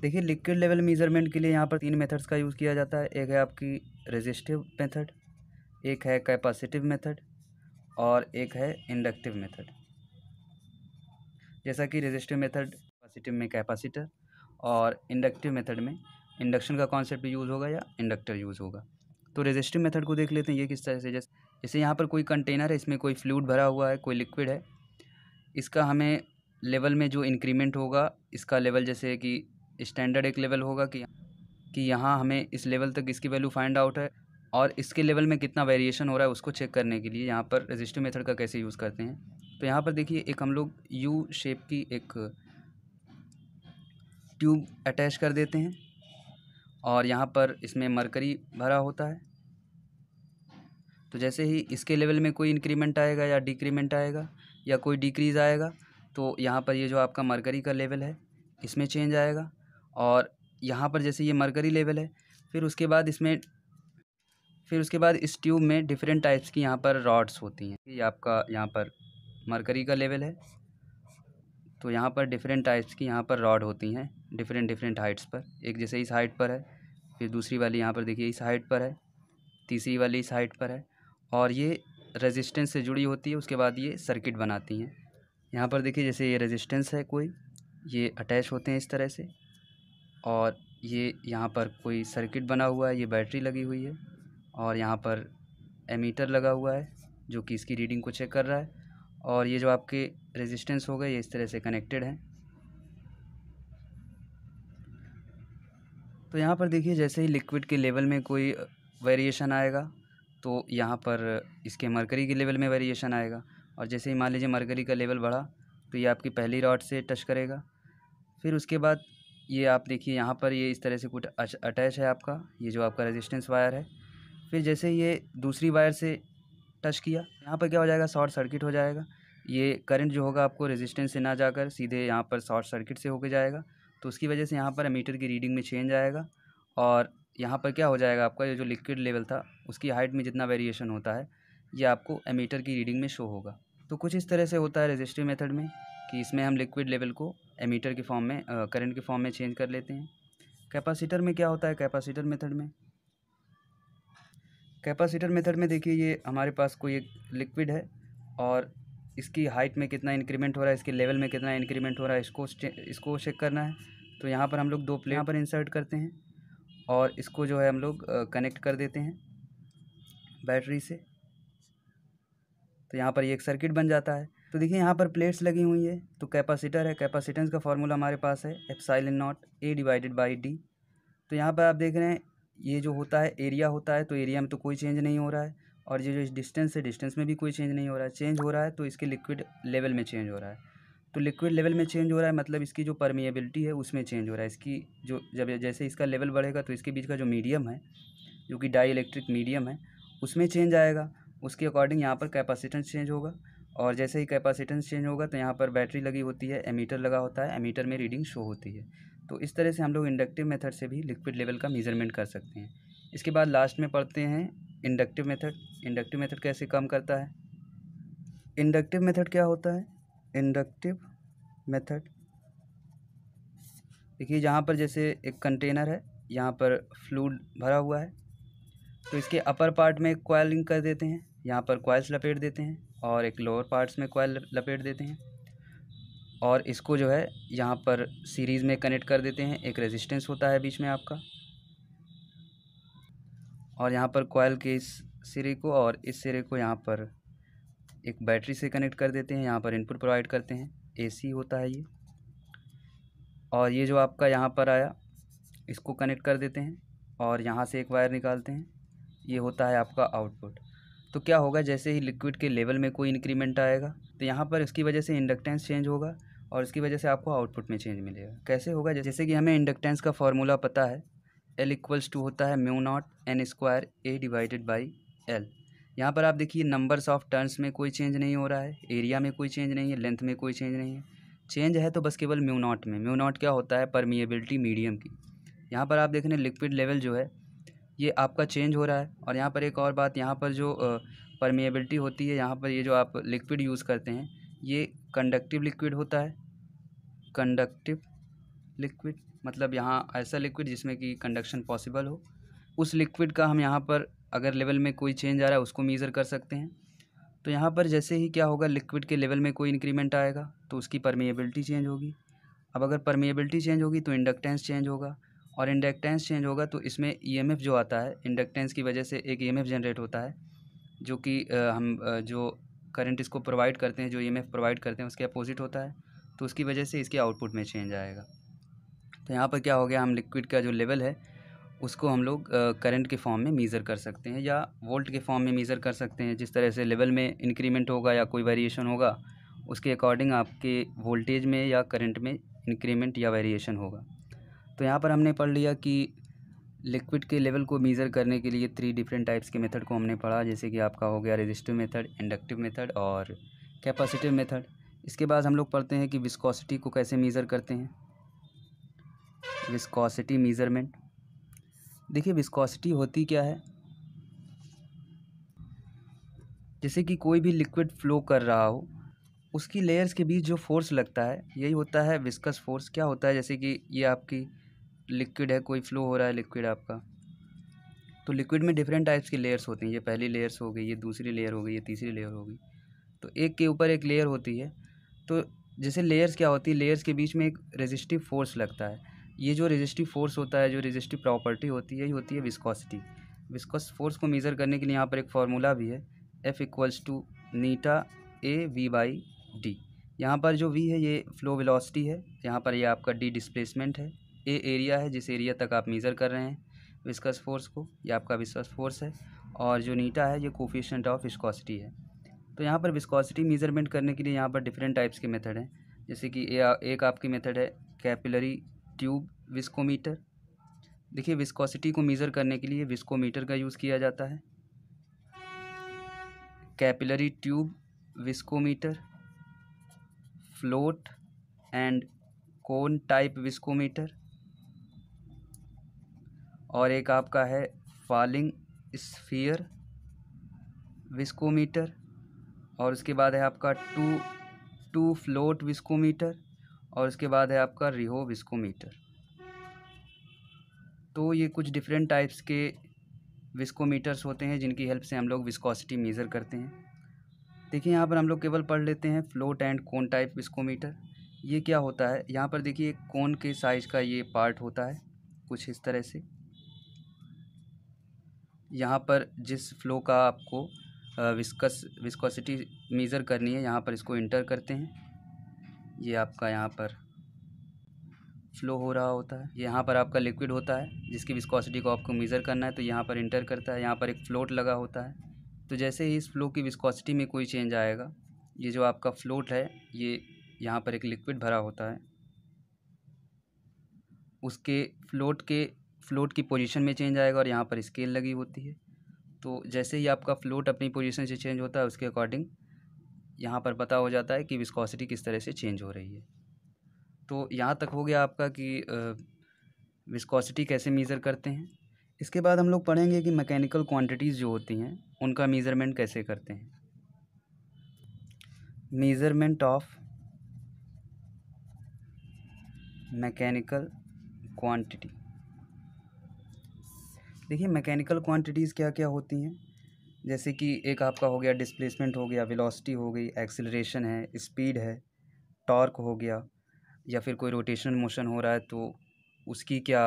देखिए लिक्विड लेवल मेज़रमेंट के लिए यहाँ पर तीन मेथड्स का यूज़ किया जाता है एक है आपकी रेजिस्टिव मेथड एक है कैपेसिटिव मेथड और एक है इंडक्टिव मेथड जैसा कि रेजिस्टिव मेथड कैपेसिटिव में कैपेसिटर और इंडक्टिव मेथड में इंडक्शन का कॉन्सेप्ट यूज़ होगा या इंडक्टर यूज़ होगा तो रेजिस्टिव मेथड को देख लेते हैं ये किस तरह से जैसे जैसे यहाँ पर कोई कंटेनर है इसमें कोई फ्लूड भरा हुआ है कोई लिक्विड है इसका हमें लेवल में जो इंक्रीमेंट होगा इसका लेवल जैसे कि स्टैंडर्ड एक लेवल होगा कि कि यहाँ हमें इस लेवल तक इसकी वैल्यू फाइंड आउट है और इसके लेवल में कितना वेरिएशन हो रहा है उसको चेक करने के लिए यहाँ पर रजिस्टर मेथड का कैसे यूज़ करते हैं तो यहाँ पर देखिए एक हम लोग यू शेप की एक ट्यूब अटैच कर देते हैं और यहाँ पर इसमें मरकरी भरा होता है तो जैसे ही इसके लेवल में कोई इंक्रीमेंट आएगा या डिक्रीमेंट आएगा या कोई डिक्रीज़ आएगा तो यहाँ पर ये जो आपका मरकरी का लेवल है इसमें चेंज आएगा और यहाँ पर जैसे ये मरकरी लेवल है फिर उसके बाद इसमें फिर उसके बाद इस ट्यूब में डिफरेंट टाइप्स की यहाँ पर रॉड्स होती हैं ये आपका यहाँ पर मरकरी का लेवल है तो यहाँ पर डिफरेंट टाइप्स की यहाँ पर रॉड होती हैं डिफरेंट डिफरेंट हाइट्स पर एक जैसे इस हाइट पर है फिर दूसरी वाली यहाँ पर देखिए इस हाइट पर है तीसरी वाली इस हाइट पर है और ये रेजिस्टेंस से जुड़ी होती है उसके बाद ये सर्किट बनाती हैं यहाँ पर देखिए जैसे ये रेजिस्टेंस है कोई ये अटैच होते हैं इस तरह से और ये यहाँ पर कोई सर्किट बना हुआ है ये बैटरी लगी हुई है और यहाँ पर एमीटर लगा हुआ है जो कि इसकी रीडिंग को चेक कर रहा है और ये जो आपके रेजिस्टेंस हो गए ये इस तरह से कनेक्टेड है तो यहाँ पर देखिए जैसे ही लिक्विड के लेवल में कोई वेरिएशन आएगा तो यहाँ पर इसके मरकरी के लेवल में वेरिएशन आएगा और जैसे ही मान लीजिए मरकरी का लेवल बढ़ा तो ये आपकी पहली रॉड से टच करेगा फिर उसके बाद ये आप देखिए यहाँ पर ये इस तरह से कुछ अटैच है आपका ये जो आपका रेजिस्टेंस वायर है फिर जैसे ये दूसरी वायर से टच किया यहाँ पर क्या हो जाएगा शॉर्ट सर्किट हो जाएगा ये करंट जो होगा आपको रेजिस्टेंस से ना जाकर सीधे यहाँ पर शॉर्ट सर्किट से होकर जाएगा तो उसकी वजह से यहाँ पर मीटर की रीडिंग में चेंज आएगा और यहाँ पर क्या हो जाएगा आपका ये जो लिक्विड लेवल था उसकी हाइट में जितना वेरिएशन होता है ये आपको एमीटर की रीडिंग में शो होगा तो कुछ इस तरह से होता है रजिस्ट्री मेथड में कि इसमें हम लिक्विड लेवल को एमीटर के फॉर्म में करंट के फॉर्म में चेंज कर लेते हैं कैपेसिटर में क्या होता है कैपेसिटर मेथड में कैपेसिटर मेथड में देखिए ये हमारे पास कोई एक लिक्विड है और इसकी हाइट में कितना इंक्रीमेंट हो रहा है इसके लेवल में कितना इंक्रीमेंट हो रहा है इसको इसको चेक करना है तो यहाँ पर हम लोग दो प्लेट यहाँ पर इंसर्ट करते हैं और इसको जो है हम लोग कनेक्ट कर देते हैं बैटरी से तो यहाँ पर ये एक सर्किट बन जाता है तो देखिए यहाँ पर प्लेट्स लगी हुई तो है तो कैपासीटर है कैपासीटेंस का फॉर्मूला हमारे पास है F epsilon nought A divided by D तो यहाँ पर आप देख रहे हैं ये जो होता है एरिया होता है तो एरिया में तो कोई चेंज नहीं हो रहा है और ये जो डिस्टेंस है डिस्टेंस में भी कोई चेंज नहीं हो रहा है चेंज हो रहा है तो इसके लिक्विड लेवल में चेंज हो रहा है तो लिक्विड लेवल में चेंज हो रहा है मतलब इसकी जो परमिएबिलिटी है उसमें चेंज हो रहा है इसकी जो जब जैसे इसका लेवल बढ़ेगा तो इसके बीच का जो मीडियम है जो कि डाई इलेक्ट्रिक मीडियम है उसमें चेंज आएगा उसके अकॉर्डिंग यहाँ पर कैपेसिटेंस चेंज होगा और जैसे ही कैपेसिटेंस चेंज होगा तो यहाँ पर बैटरी लगी होती है एमीटर लगा होता है एमीटर में रीडिंग शो होती है तो इस तरह से हम लोग इंडक्टिव मेथड से भी लिक्विड लेवल का मेज़रमेंट कर सकते हैं इसके बाद लास्ट में पढ़ते हैं इंडक्टिव मेथड इंडक्टिव मेथड कैसे काम करता है इंडक्टिव मेथड क्या होता है इंडक्टिव मेथड देखिए जहाँ पर जैसे एक कंटेनर है यहाँ पर फ्लूड भरा हुआ है तो इसके अपर पार्ट में कॉयलिंग कर देते हैं यहाँ पर कॉयल्स लपेट देते हैं और एक लोअर पार्ट्स में कॉयल लपेट देते हैं और इसको जो है यहाँ पर सीरीज़ में कनेक्ट कर देते हैं एक रेजिस्टेंस होता है बीच में आपका और यहाँ पर कोयल के इस सिरे को और इस सिरे को यहाँ पर एक बैटरी से कनेक्ट कर देते हैं यहाँ पर इनपुट प्रोवाइड करते हैं एसी होता है ये और ये जो आपका यहाँ पर आया इसको कनेक्ट कर देते हैं और यहाँ से एक वायर निकालते हैं ये होता है आपका आउटपुट तो क्या होगा जैसे ही लिक्विड के लेवल में कोई इंक्रीमेंट आएगा तो यहाँ पर इसकी वजह से इंडक्टेंस चेंज होगा और इसकी वजह से आपको आउटपुट में चेंज मिलेगा कैसे होगा जैसे कि हमें इंडक्टेंस का फॉर्मूला पता है एल इक्वल्स टू होता है mu nought N square A divided by L यहाँ पर आप देखिए नंबर्स ऑफ टर्न्स में कोई चेंज नहीं हो रहा है एरिया में कोई चेंज नहीं है लेंथ में कोई चेंज नहीं है चेंज है तो बस केवल म्यू नॉट में म्यू नॉट क्या होता है परमिएबिलिटी मीडियम की यहाँ पर आप देख रहे हैं लिक्विड लेवल जो है ये आपका चेंज हो रहा है और यहाँ पर एक और बात यहाँ पर जो परमिएबिलिटी होती है यहाँ पर ये जो आप लिक्विड यूज़ करते हैं ये कंडक्टिव लिक्विड होता है कंडक्टिव लिक्विड मतलब यहाँ ऐसा लिक्विड जिसमें कि कंडक्शन पॉसिबल हो उस लिक्विड का हम यहाँ पर अगर लेवल में कोई चेंज आ रहा है उसको मीज़र कर सकते हैं तो यहाँ पर जैसे ही क्या होगा लिक्विड के लेवल में कोई इंक्रीमेंट आएगा तो उसकी परमिएबिलिटी चेंज होगी अब अगर परमिएबिलिटी चेंज होगी तो इंडक्टेंस चेंज होगा और इंडक्टेंस चेंज होगा तो इसमें ईएमएफ जो आता है इंडक्टेंस की वजह से एक ईएमएफ जनरेट होता है जो कि हम जो करंट इसको प्रोवाइड करते हैं जो ई e प्रोवाइड करते हैं उसके अपोजिट होता है तो उसकी वजह से इसके आउटपुट में चेंज आएगा तो यहाँ पर क्या हो गया हम लिक्विड का जो लेवल है उसको हम लोग करंट के फॉर्म में मीज़र कर सकते हैं या वोल्ट के फॉर्म में मीज़र कर सकते हैं जिस तरह से लेवल में इंक्रीमेंट होगा या कोई वेरिएशन होगा उसके अकॉर्डिंग आपके वोल्टेज में या करंट में इंक्रीमेंट या वेरिएशन होगा तो यहाँ पर हमने पढ़ लिया कि लिक्विड के लेवल को मेज़र करने के लिए थ्री डिफरेंट टाइप्स के मेथड को हमने पढ़ा जैसे कि आपका हो गया रेजिस्टिव मेथड इंडक्टिव मेथड और कैपेसिटिव मेथड इसके बाद हम लोग पढ़ते हैं कि विस्कोसिटी को कैसे मेज़र करते हैं विस्कोसिटी मेज़रमेंट देखिए विस्कोसिटी होती क्या है जैसे कि कोई भी लिक्विड फ्लो कर रहा हो उसकी लेयर्स के बीच जो फोर्स लगता है यही होता है विस्कस फोर्स क्या होता है जैसे कि ये आपकी लिक्विड है कोई फ्लो हो रहा है लिक्विड आपका तो लिक्विड में डिफरेंट टाइप्स की लेयर्स होती हैं ये पहली लेयर्स हो गई ये दूसरी लेयर हो गई ये तीसरी लेयर हो गई तो एक के ऊपर एक लेयर होती है तो जैसे लेयर्स क्या होती है लेयर्स के बीच में एक रेजिस्टिव फोर्स लगता है ये जो रेजिस्टिव फोर्स होता है जो रेजिस्टिव प्रॉपर्टी होती है ये होती है विस्कॉसिटी विस्कॉस फोर्स को मेज़र करने के लिए यहाँ पर एक फार्मूला भी है F equals to eta A V by D यहाँ पर जो वी है ये फ्लो विलॉसिटी है यहाँ पर ये यह आपका डी डिस्प्लेसमेंट है ए एरिया है जिस एरिया तक आप मेज़र कर रहे हैं विस्कस फोर्स को ये आपका विस्कस फोर्स है और जो नीटा है ये कोफिशेंट ऑफ विस्कॉसिटी है तो यहाँ पर विस्कॉसिटी मेज़रमेंट करने के लिए यहाँ पर डिफरेंट टाइप्स के मेथड हैं जैसे कि एक आपकी मेथड है कैपिलरी ट्यूब विस्कोमीटर देखिए विस्कोसिटी को मेज़र करने के लिए विस्कोमीटर का यूज़ किया जाता है capillary tube viscometer float and cone type viscometer और एक आपका है फॉलिंग स्फीयर विस्कोमीटर और उसके बाद है आपका टू टू फ्लोट विस्कोमीटर और उसके बाद है आपका रिहो विस्कोमीटर तो ये कुछ डिफरेंट टाइप्स के विस्कोमीटर्स होते हैं जिनकी हेल्प से हम लोग विस्कोसिटी मेज़र करते हैं देखिए यहाँ पर हम लोग केवल पढ़ लेते हैं float and cone type viscometer ये क्या होता है यहाँ पर देखिए कोन के साइज़ का ये पार्ट होता है कुछ इस तरह से यहाँ पर जिस फ़्लो का आपको विस्कस विस्कोसिटी मेज़र करनी है यहाँ पर इसको इंटर करते हैं ये आपका यहाँ पर फ़्लो हो रहा होता है यहाँ पर आपका लिक्विड होता है जिसकी विस्कोसिटी को आपको मेज़र करना है तो यहाँ पर इंटर करता है यहाँ पर एक फ्लोट लगा होता है तो जैसे ही इस फ़्लो की विस्कोसिटी में कोई चेंज आएगा ये जो आपका फ्लोट है ये यहाँ पर एक लिक्विड भरा होता है उसके फ्लोट के फ्लोट की पोजीशन में चेंज आएगा और यहाँ पर स्केल लगी होती है तो जैसे ही आपका फ्लोट अपनी पोजीशन से चेंज होता है उसके अकॉर्डिंग यहाँ पर पता हो जाता है कि विस्कोसिटी किस तरह से चेंज हो रही है तो यहाँ तक हो गया आपका कि विस्कोसिटी कैसे मीज़र करते हैं इसके बाद हम लोग पढ़ेंगे कि मैकेनिकल क्वान्टिटीज़ जो होती हैं उनका मीज़रमेंट कैसे करते हैं मीज़रमेंट ऑफ मैकेनिकल क्वांटिटी देखिए मैकेनिकल क्वांटिटीज़ क्या क्या होती हैं जैसे कि एक आपका हो गया डिस्प्लेसमेंट हो गया वेलोसिटी हो गई एक्सिलरेशन है स्पीड है टॉर्क हो गया या फिर कोई रोटेशनल मोशन हो रहा है तो उसकी क्या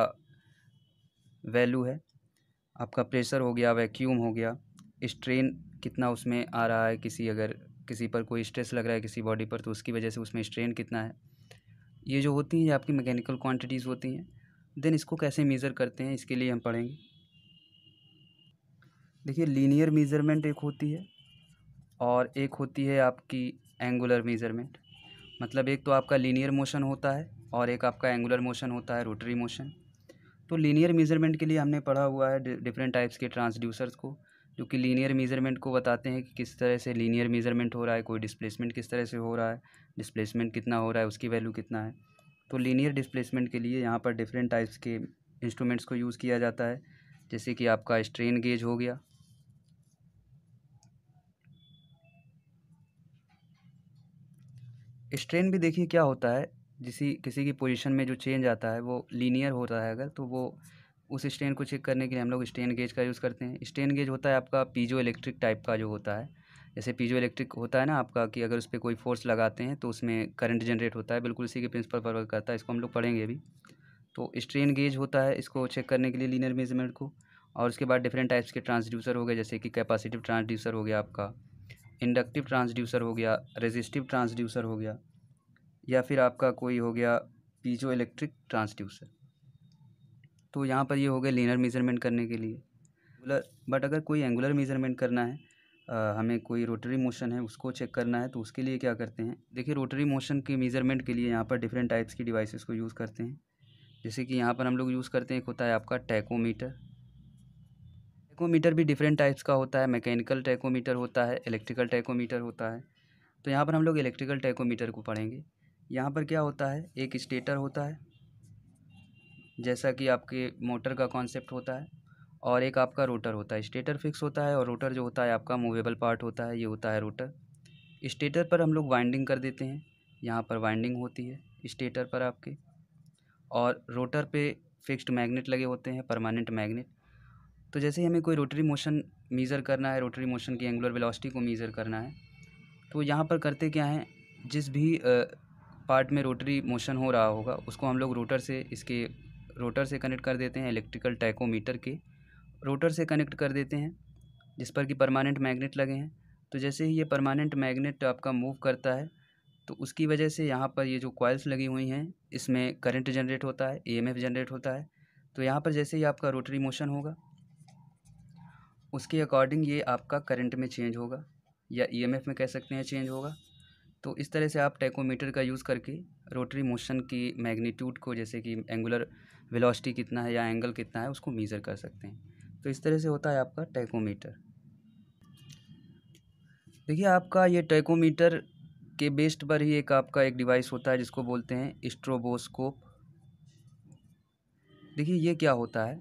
वैल्यू है आपका प्रेशर हो गया वैक्यूम हो गया स्ट्रेन कितना उसमें आ रहा है किसी अगर किसी पर कोई स्ट्रेस लग रहा है किसी बॉडी पर तो उसकी वजह से उसमें स्ट्रेन कितना है ये जो होती हैं ये आपकी मैकेनिकल क्वांटिटीज़ होती हैं देन इसको कैसे मेज़र करते हैं इसके लिए हम पढ़ेंगे देखिए लीनियर मेज़रमेंट एक होती है और एक होती है आपकी एंगुलर मेज़रमेंट मतलब एक तो आपका लीनियर मोशन होता है और एक आपका एंगुलर मोशन होता है रोटरी मोशन तो लीनियर मेज़रमेंट के लिए हमने पढ़ा हुआ है डिफरेंट टाइप्स के ट्रांसड्यूसर्स को जो कि लीनियर मेज़रमेंट को बताते हैं कि किस तरह से लीनियर मेज़रमेंट हो रहा है कोई डिस्प्लेसमेंट किस तरह से हो रहा है डिस्प्लेसमेंट कितना हो रहा है उसकी वैल्यू कितना है तो लीनियर डिस्प्लेसमेंट के लिए यहाँ पर डिफरेंट टाइप्स के इंस्ट्रूमेंट्स को यूज़ किया जाता है जैसे कि आपका स्ट्रेन गेज हो गया स्ट्रेन भी देखिए क्या होता है जिसी किसी की पोजीशन में जो चेंज आता है वो लीनियर होता है अगर तो वो उस स्ट्रेन को चेक करने के लिए हम लोग स्ट्रेन गेज का यूज़ करते हैं स्ट्रेन गेज होता है आपका पीजो इलेक्ट्रिक टाइप का जो होता है जैसे पीजो इलेक्ट्रिक होता है ना आपका कि अगर उस पर कोई फोर्स लगाते हैं तो उसमें करंट जनरेट होता है बिल्कुल इसी के प्रिंसिपल पर वर्क करता है इसको हम लोग पढ़ेंगे अभी तो स्ट्रेन गेज होता है इसको चेक करने के लिए लीनियर मेजरमेंट को और उसके बाद डिफरेंट टाइप्स के ट्रांसड्यूसर हो गए जैसे कि कैपेसिटिव ट्रांसड्यूसर हो गया आपका इंडक्टिव ट्रांसड्यूसर हो गया रेजिस्टिव ट्रांसड्यूसर हो गया या फिर आपका कोई हो गया पीजो इलेक्ट्रिक ट्रांसड्यूसर तो यहाँ पर ये हो गया लीनर मेज़रमेंट करने के लिए बट अगर कोई एंगुलर मेज़रमेंट करना है आ, हमें कोई रोटरी मोशन है उसको चेक करना है तो उसके लिए क्या करते हैं देखिए रोटरी मोशन के मेज़रमेंट के लिए यहाँ पर डिफरेंट टाइप्स की डिवाइसेस को यूज़ करते हैं जैसे कि यहाँ पर हम लोग यूज़ करते हैं एक होता है आपका टैकोमीटर टैकोमीटर भी डिफरेंट टाइप्स का होता है मैकेनिकल टैकोमीटर होता है इलेक्ट्रिकल टैकोमीटर होता है तो यहाँ पर हम लोग इलेक्ट्रिकल टैकोमीटर को पढ़ेंगे यहाँ पर क्या होता है एक स्टेटर होता है जैसा कि आपके मोटर का कॉन्सेप्ट होता है और एक आपका रोटर होता है स्टेटर फिक्स होता है और रोटर जो होता है आपका मूवेबल पार्ट होता है ये होता है रोटर स्टेटर पर हम लोग वाइंडिंग कर देते हैं यहाँ पर वाइंडिंग होती है स्टेटर पर आपके और रोटर पे फिक्स्ड मैग्नेट लगे होते हैं परमानेंट मैग्नेट तो जैसे ही हमें कोई रोटरी मोशन मीज़र करना है रोटरी मोशन की एंगुलर वेलोसिटी को मीज़र करना है तो यहाँ पर करते क्या हैं जिस भी पार्ट में रोटरी मोशन हो रहा होगा उसको हम लोग रोटर से इसके रोटर से कनेक्ट कर देते हैं इलेक्ट्रिकल टैकोमीटर के रोटर से कनेक्ट कर देते हैं जिस पर कि परमानेंट मैग्नेट लगे हैं तो जैसे ही ये परमानेंट मैग्नेट आपका मूव करता है तो उसकी वजह से यहाँ पर ये जो कॉयल्स लगी हुई हैं इसमें करंट जनरेट होता है ईएमएफ e जनरेट होता है तो यहाँ पर जैसे ही आपका रोटरी मोशन होगा उसके अकॉर्डिंग ये आपका करंट में चेंज होगा या ईएमएफ e में कह सकते हैं चेंज होगा तो इस तरह से आप टेकोमीटर का यूज़ करके रोटरी मोशन की मैग्नीट्यूड को जैसे कि एंगुलर वेलोसिटी कितना है या एंगल कितना है उसको मीज़र कर सकते हैं तो इस तरह से होता है आपका टेकोमीटर देखिए आपका ये टेकोमीटर के बेस्ट पर ही एक आपका एक डिवाइस होता है जिसको बोलते हैं स्ट्रोबोस्कोप देखिए ये क्या होता है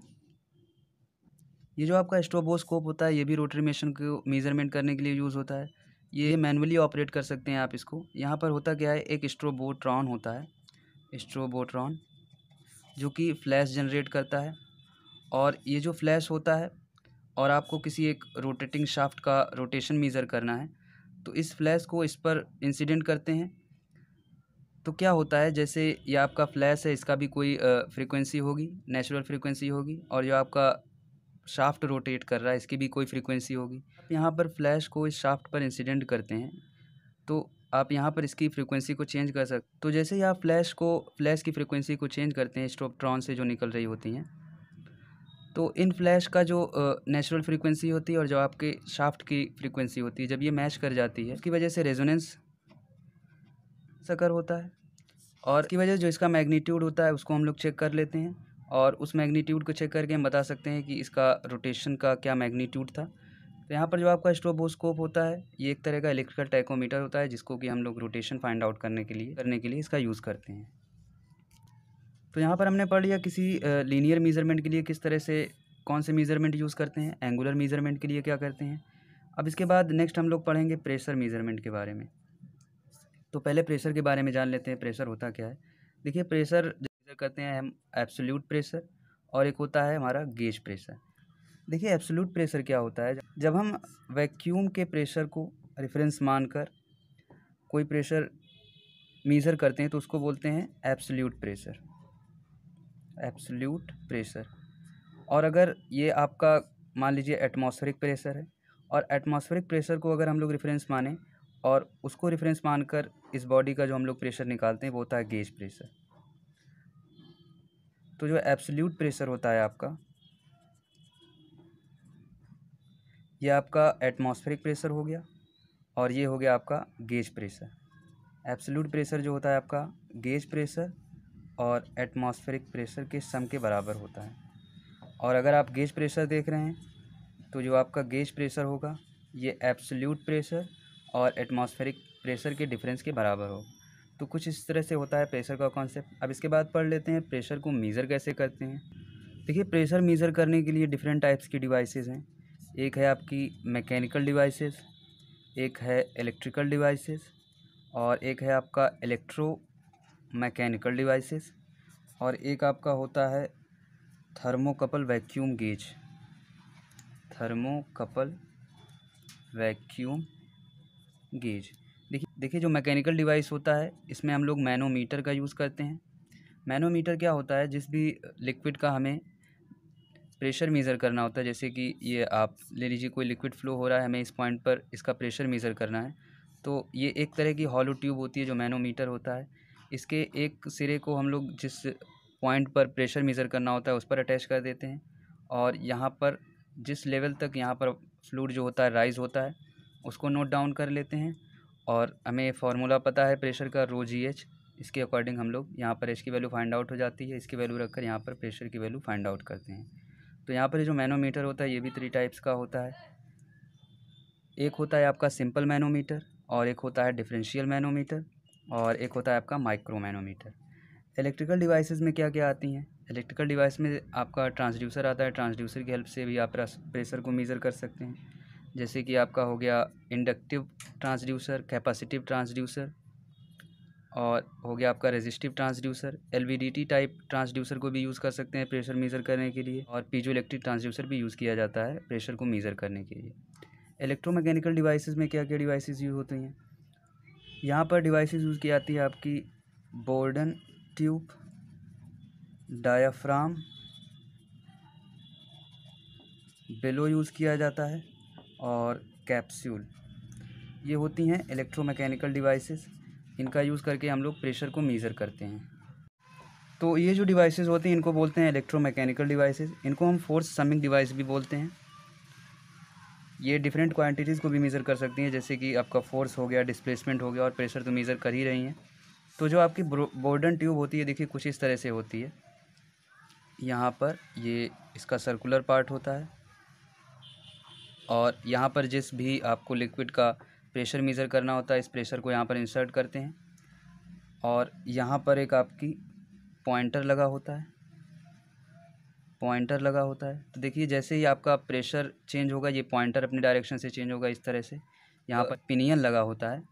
ये जो आपका स्टोबोस्कोप होता है ये भी रोटरी मशीन को मेज़रमेंट करने के लिए यूज़ होता है ये मैनुअली ऑपरेट कर सकते हैं आप इसको यहाँ पर होता क्या है एक स्ट्रोबोट्रॉन होता है स्ट्रोबोट्रॉन जो कि फ्लैश जनरेट करता है और ये जो फ्लैश होता है और आपको किसी एक रोटेटिंग शाफ्ट का रोटेशन मेज़र करना है तो इस फ्लैश को इस पर इंसिडेंट करते हैं तो क्या होता है जैसे ये आपका फ्लैश है इसका भी कोई फ्रीक्वेंसी होगी नेचुरल फ्रीक्वेंसी होगी और जो आपका शाफ्ट रोटेट कर रहा है इसकी भी कोई फ्रीक्वेंसी होगी यहाँ पर फ्लैश को इस शाफ्ट पर इंसिडेंट करते हैं तो आप यहाँ पर इसकी फ्रीक्वेंसी को चेंज कर सकते तो जैसे ही आप फ्लैश को फ्लैश की फ्रीक्वेंसी को चेंज करते हैं स्टोपट्रॉन से जो निकल रही होती हैं तो इन फ्लैश का जो नेचुरल फ्रीक्वेंसी होती है और जो आपके शाफ्ट की फ्रीक्वेंसी होती है जब ये मैच कर जाती है उसकी वजह से रेजोनेंस सकर होता है और की वजह से जो इसका मैग्नीट्यूड होता है उसको हम लोग चेक कर लेते हैं और उस मैग्नीट्यूड को चेक करके हम बता सकते हैं कि इसका रोटेशन का क्या मैग्नीट्यूड था तो यहाँ पर जो आपका स्ट्रोबोस्कोप होता है ये एक तरह का इलेक्ट्रिकल टैकोमीटर होता है जिसको कि हम लोग रोटेशन फाइंड आउट करने के लिए करने के लिए इसका यूज़ करते हैं तो यहाँ पर हमने पढ़ लिया किसी लीनियर मेज़रमेंट के लिए किस तरह से कौन से मेज़रमेंट यूज़ करते हैं एंगुलर मेज़रमेंट के लिए क्या करते हैं अब इसके बाद नेक्स्ट हम लोग पढ़ेंगे प्रेशर मेज़रमेंट के बारे में तो पहले प्रेशर के बारे में जान लेते हैं प्रेशर होता क्या है देखिए प्रेशर करते हैं हम एब्सोल्यूट प्रेशर और एक होता है हमारा गेज प्रेशर देखिए एब्सोल्यूट प्रेशर क्या होता है जब हम वैक्यूम के प्रेशर को रेफरेंस मानकर कोई प्रेशर मीज़र करते हैं तो उसको बोलते हैं एब्सोल्यूट प्रेशर एब्सोल्यूट प्रेशर और अगर ये आपका मान लीजिए एटमॉस्फेरिक प्रेशर है और एटमॉस्फेरिक प्रेशर को अगर हम लोग रेफरेंस माने और उसको रेफरेंस मानकर इस बॉडी का जो हम लोग प्रेशर निकालते हैं वो होता है गेज प्रेशर तो जो एब्सोल्यूट प्रेशर होता है आपका ये आपका एटमॉस्फेरिक प्रेशर हो गया और ये हो गया आपका गेज प्रेशर एब्सोल्यूट प्रेशर जो होता है आपका गेज प्रेशर और एटमॉस्फेरिक प्रेशर के सम के बराबर होता है और अगर आप गेज प्रेशर देख रहे हैं तो जो आपका गेज प्रेशर होगा ये एब्सोल्यूट प्रेशर और एटमॉस्फेरिक प्रेशर के डिफरेंस के बराबर होगा तो कुछ इस तरह से होता है प्रेशर का कॉन्सेप्ट अब इसके बाद पढ़ लेते हैं प्रेशर को मेज़र कैसे करते हैं देखिए प्रेशर मेज़र करने के लिए डिफरेंट टाइप्स की डिवाइसेस हैं एक है आपकी मैकेनिकल डिवाइसेस एक है इलेक्ट्रिकल डिवाइसेस और एक है आपका इलेक्ट्रो मैकेनिकल डिवाइसेस और एक आपका होता है thermocouple vacuum gauge thermocouple vacuum gauge देखिए जो मैकेनिकल डिवाइस होता है इसमें हम लोग मैनोमीटर का यूज़ करते हैं मैनोमीटर क्या होता है जिस भी लिक्विड का हमें प्रेशर मेज़र करना होता है जैसे कि ये आप ले लीजिए कोई लिक्विड फ्लो हो रहा है हमें इस पॉइंट पर इसका प्रेशर मेज़र करना है तो ये एक तरह की हॉलो ट्यूब होती है जो मैनोमीटर होता है इसके एक सिरे को हम लोग जिस पॉइंट पर प्रेशर मेज़र करना होता है उस पर अटैच कर देते हैं और यहाँ पर जिस लेवल तक यहाँ पर फ्लूड जो होता है राइज़ होता है उसको नोट डाउन कर लेते हैं और हमें फार्मूला पता है प्रेशर का रो जी एच इसके अकॉर्डिंग हम लोग यहाँ पर एच की वैल्यू फाइंड आउट हो जाती है इसकी वैल्यू रखकर यहाँ पर प्रेशर की वैल्यू फाइंड आउट करते हैं तो यहाँ पर जो मैनोमीटर होता है ये भी थ्री टाइप्स का होता है एक होता है आपका सिंपल मैनोमीटर और एक होता है डिफरेंशियल मैनोमीटर और एक होता है आपका माइक्रो मैनोमीटर इलेक्ट्रिकल डिवाइसेस में क्या क्या आती हैं इलेक्ट्रिकल डिवाइस में आपका ट्रांसड्यूसर आता है ट्रांसड्यूसर की हेल्प से भी आप प्रेशर को मेज़र कर सकते हैं जैसे कि आपका हो गया इंडक्टिव ट्रांसड्यूसर कैपेसिटिव ट्रांसड्यूसर और हो गया आपका resistive transducer L type transducer को भी यूज़ कर सकते हैं प्रेशर मीज़र करने के लिए और पीजो इलेक्ट्रिक ट्रांसड्यूसर भी यूज़ किया जाता है प्रेशर को मीज़र करने के लिए इलेक्ट्रोमैकेनिकल डिवाइसेस में क्या क्या डिवाइसेस यूज़ होती हैं यहाँ पर डिवाइसेस यूज़ की जाती है आपकी Bourdon tube diaphragm bellow use किया जाता है और कैप्सूल ये होती हैं इलेक्ट्रोमैकेनिकल डिवाइसेस इनका यूज़ करके हम लोग प्रेशर को मेज़र करते हैं तो ये जो डिवाइसेस होती हैं इनको बोलते हैं इलेक्ट्रोमैकेनिकल डिवाइसेस इनको हम फोर्स समिंग डिवाइस भी बोलते हैं ये डिफरेंट क्वांटिटीज़ को भी मेज़र कर सकती हैं जैसे कि आपका फोर्स हो गया डिस्प्लेसमेंट हो गया और प्रेशर तो मेज़र कर ही रही हैं तो जो आपकी बोर्डन ट्यूब होती है देखिए कुछ इस तरह से होती है यहाँ पर ये इसका सर्कुलर पार्ट होता है और यहाँ पर जिस भी आपको लिक्विड का प्रेशर मेज़र करना होता है इस प्रेशर को यहाँ पर इंसर्ट करते हैं और यहाँ पर एक आपकी पॉइंटर लगा होता है पॉइंटर लगा होता है तो देखिए जैसे ही आपका प्रेशर चेंज होगा ये पॉइंटर अपने डायरेक्शन से चेंज होगा इस तरह से यहाँ पर पिनियन लगा होता है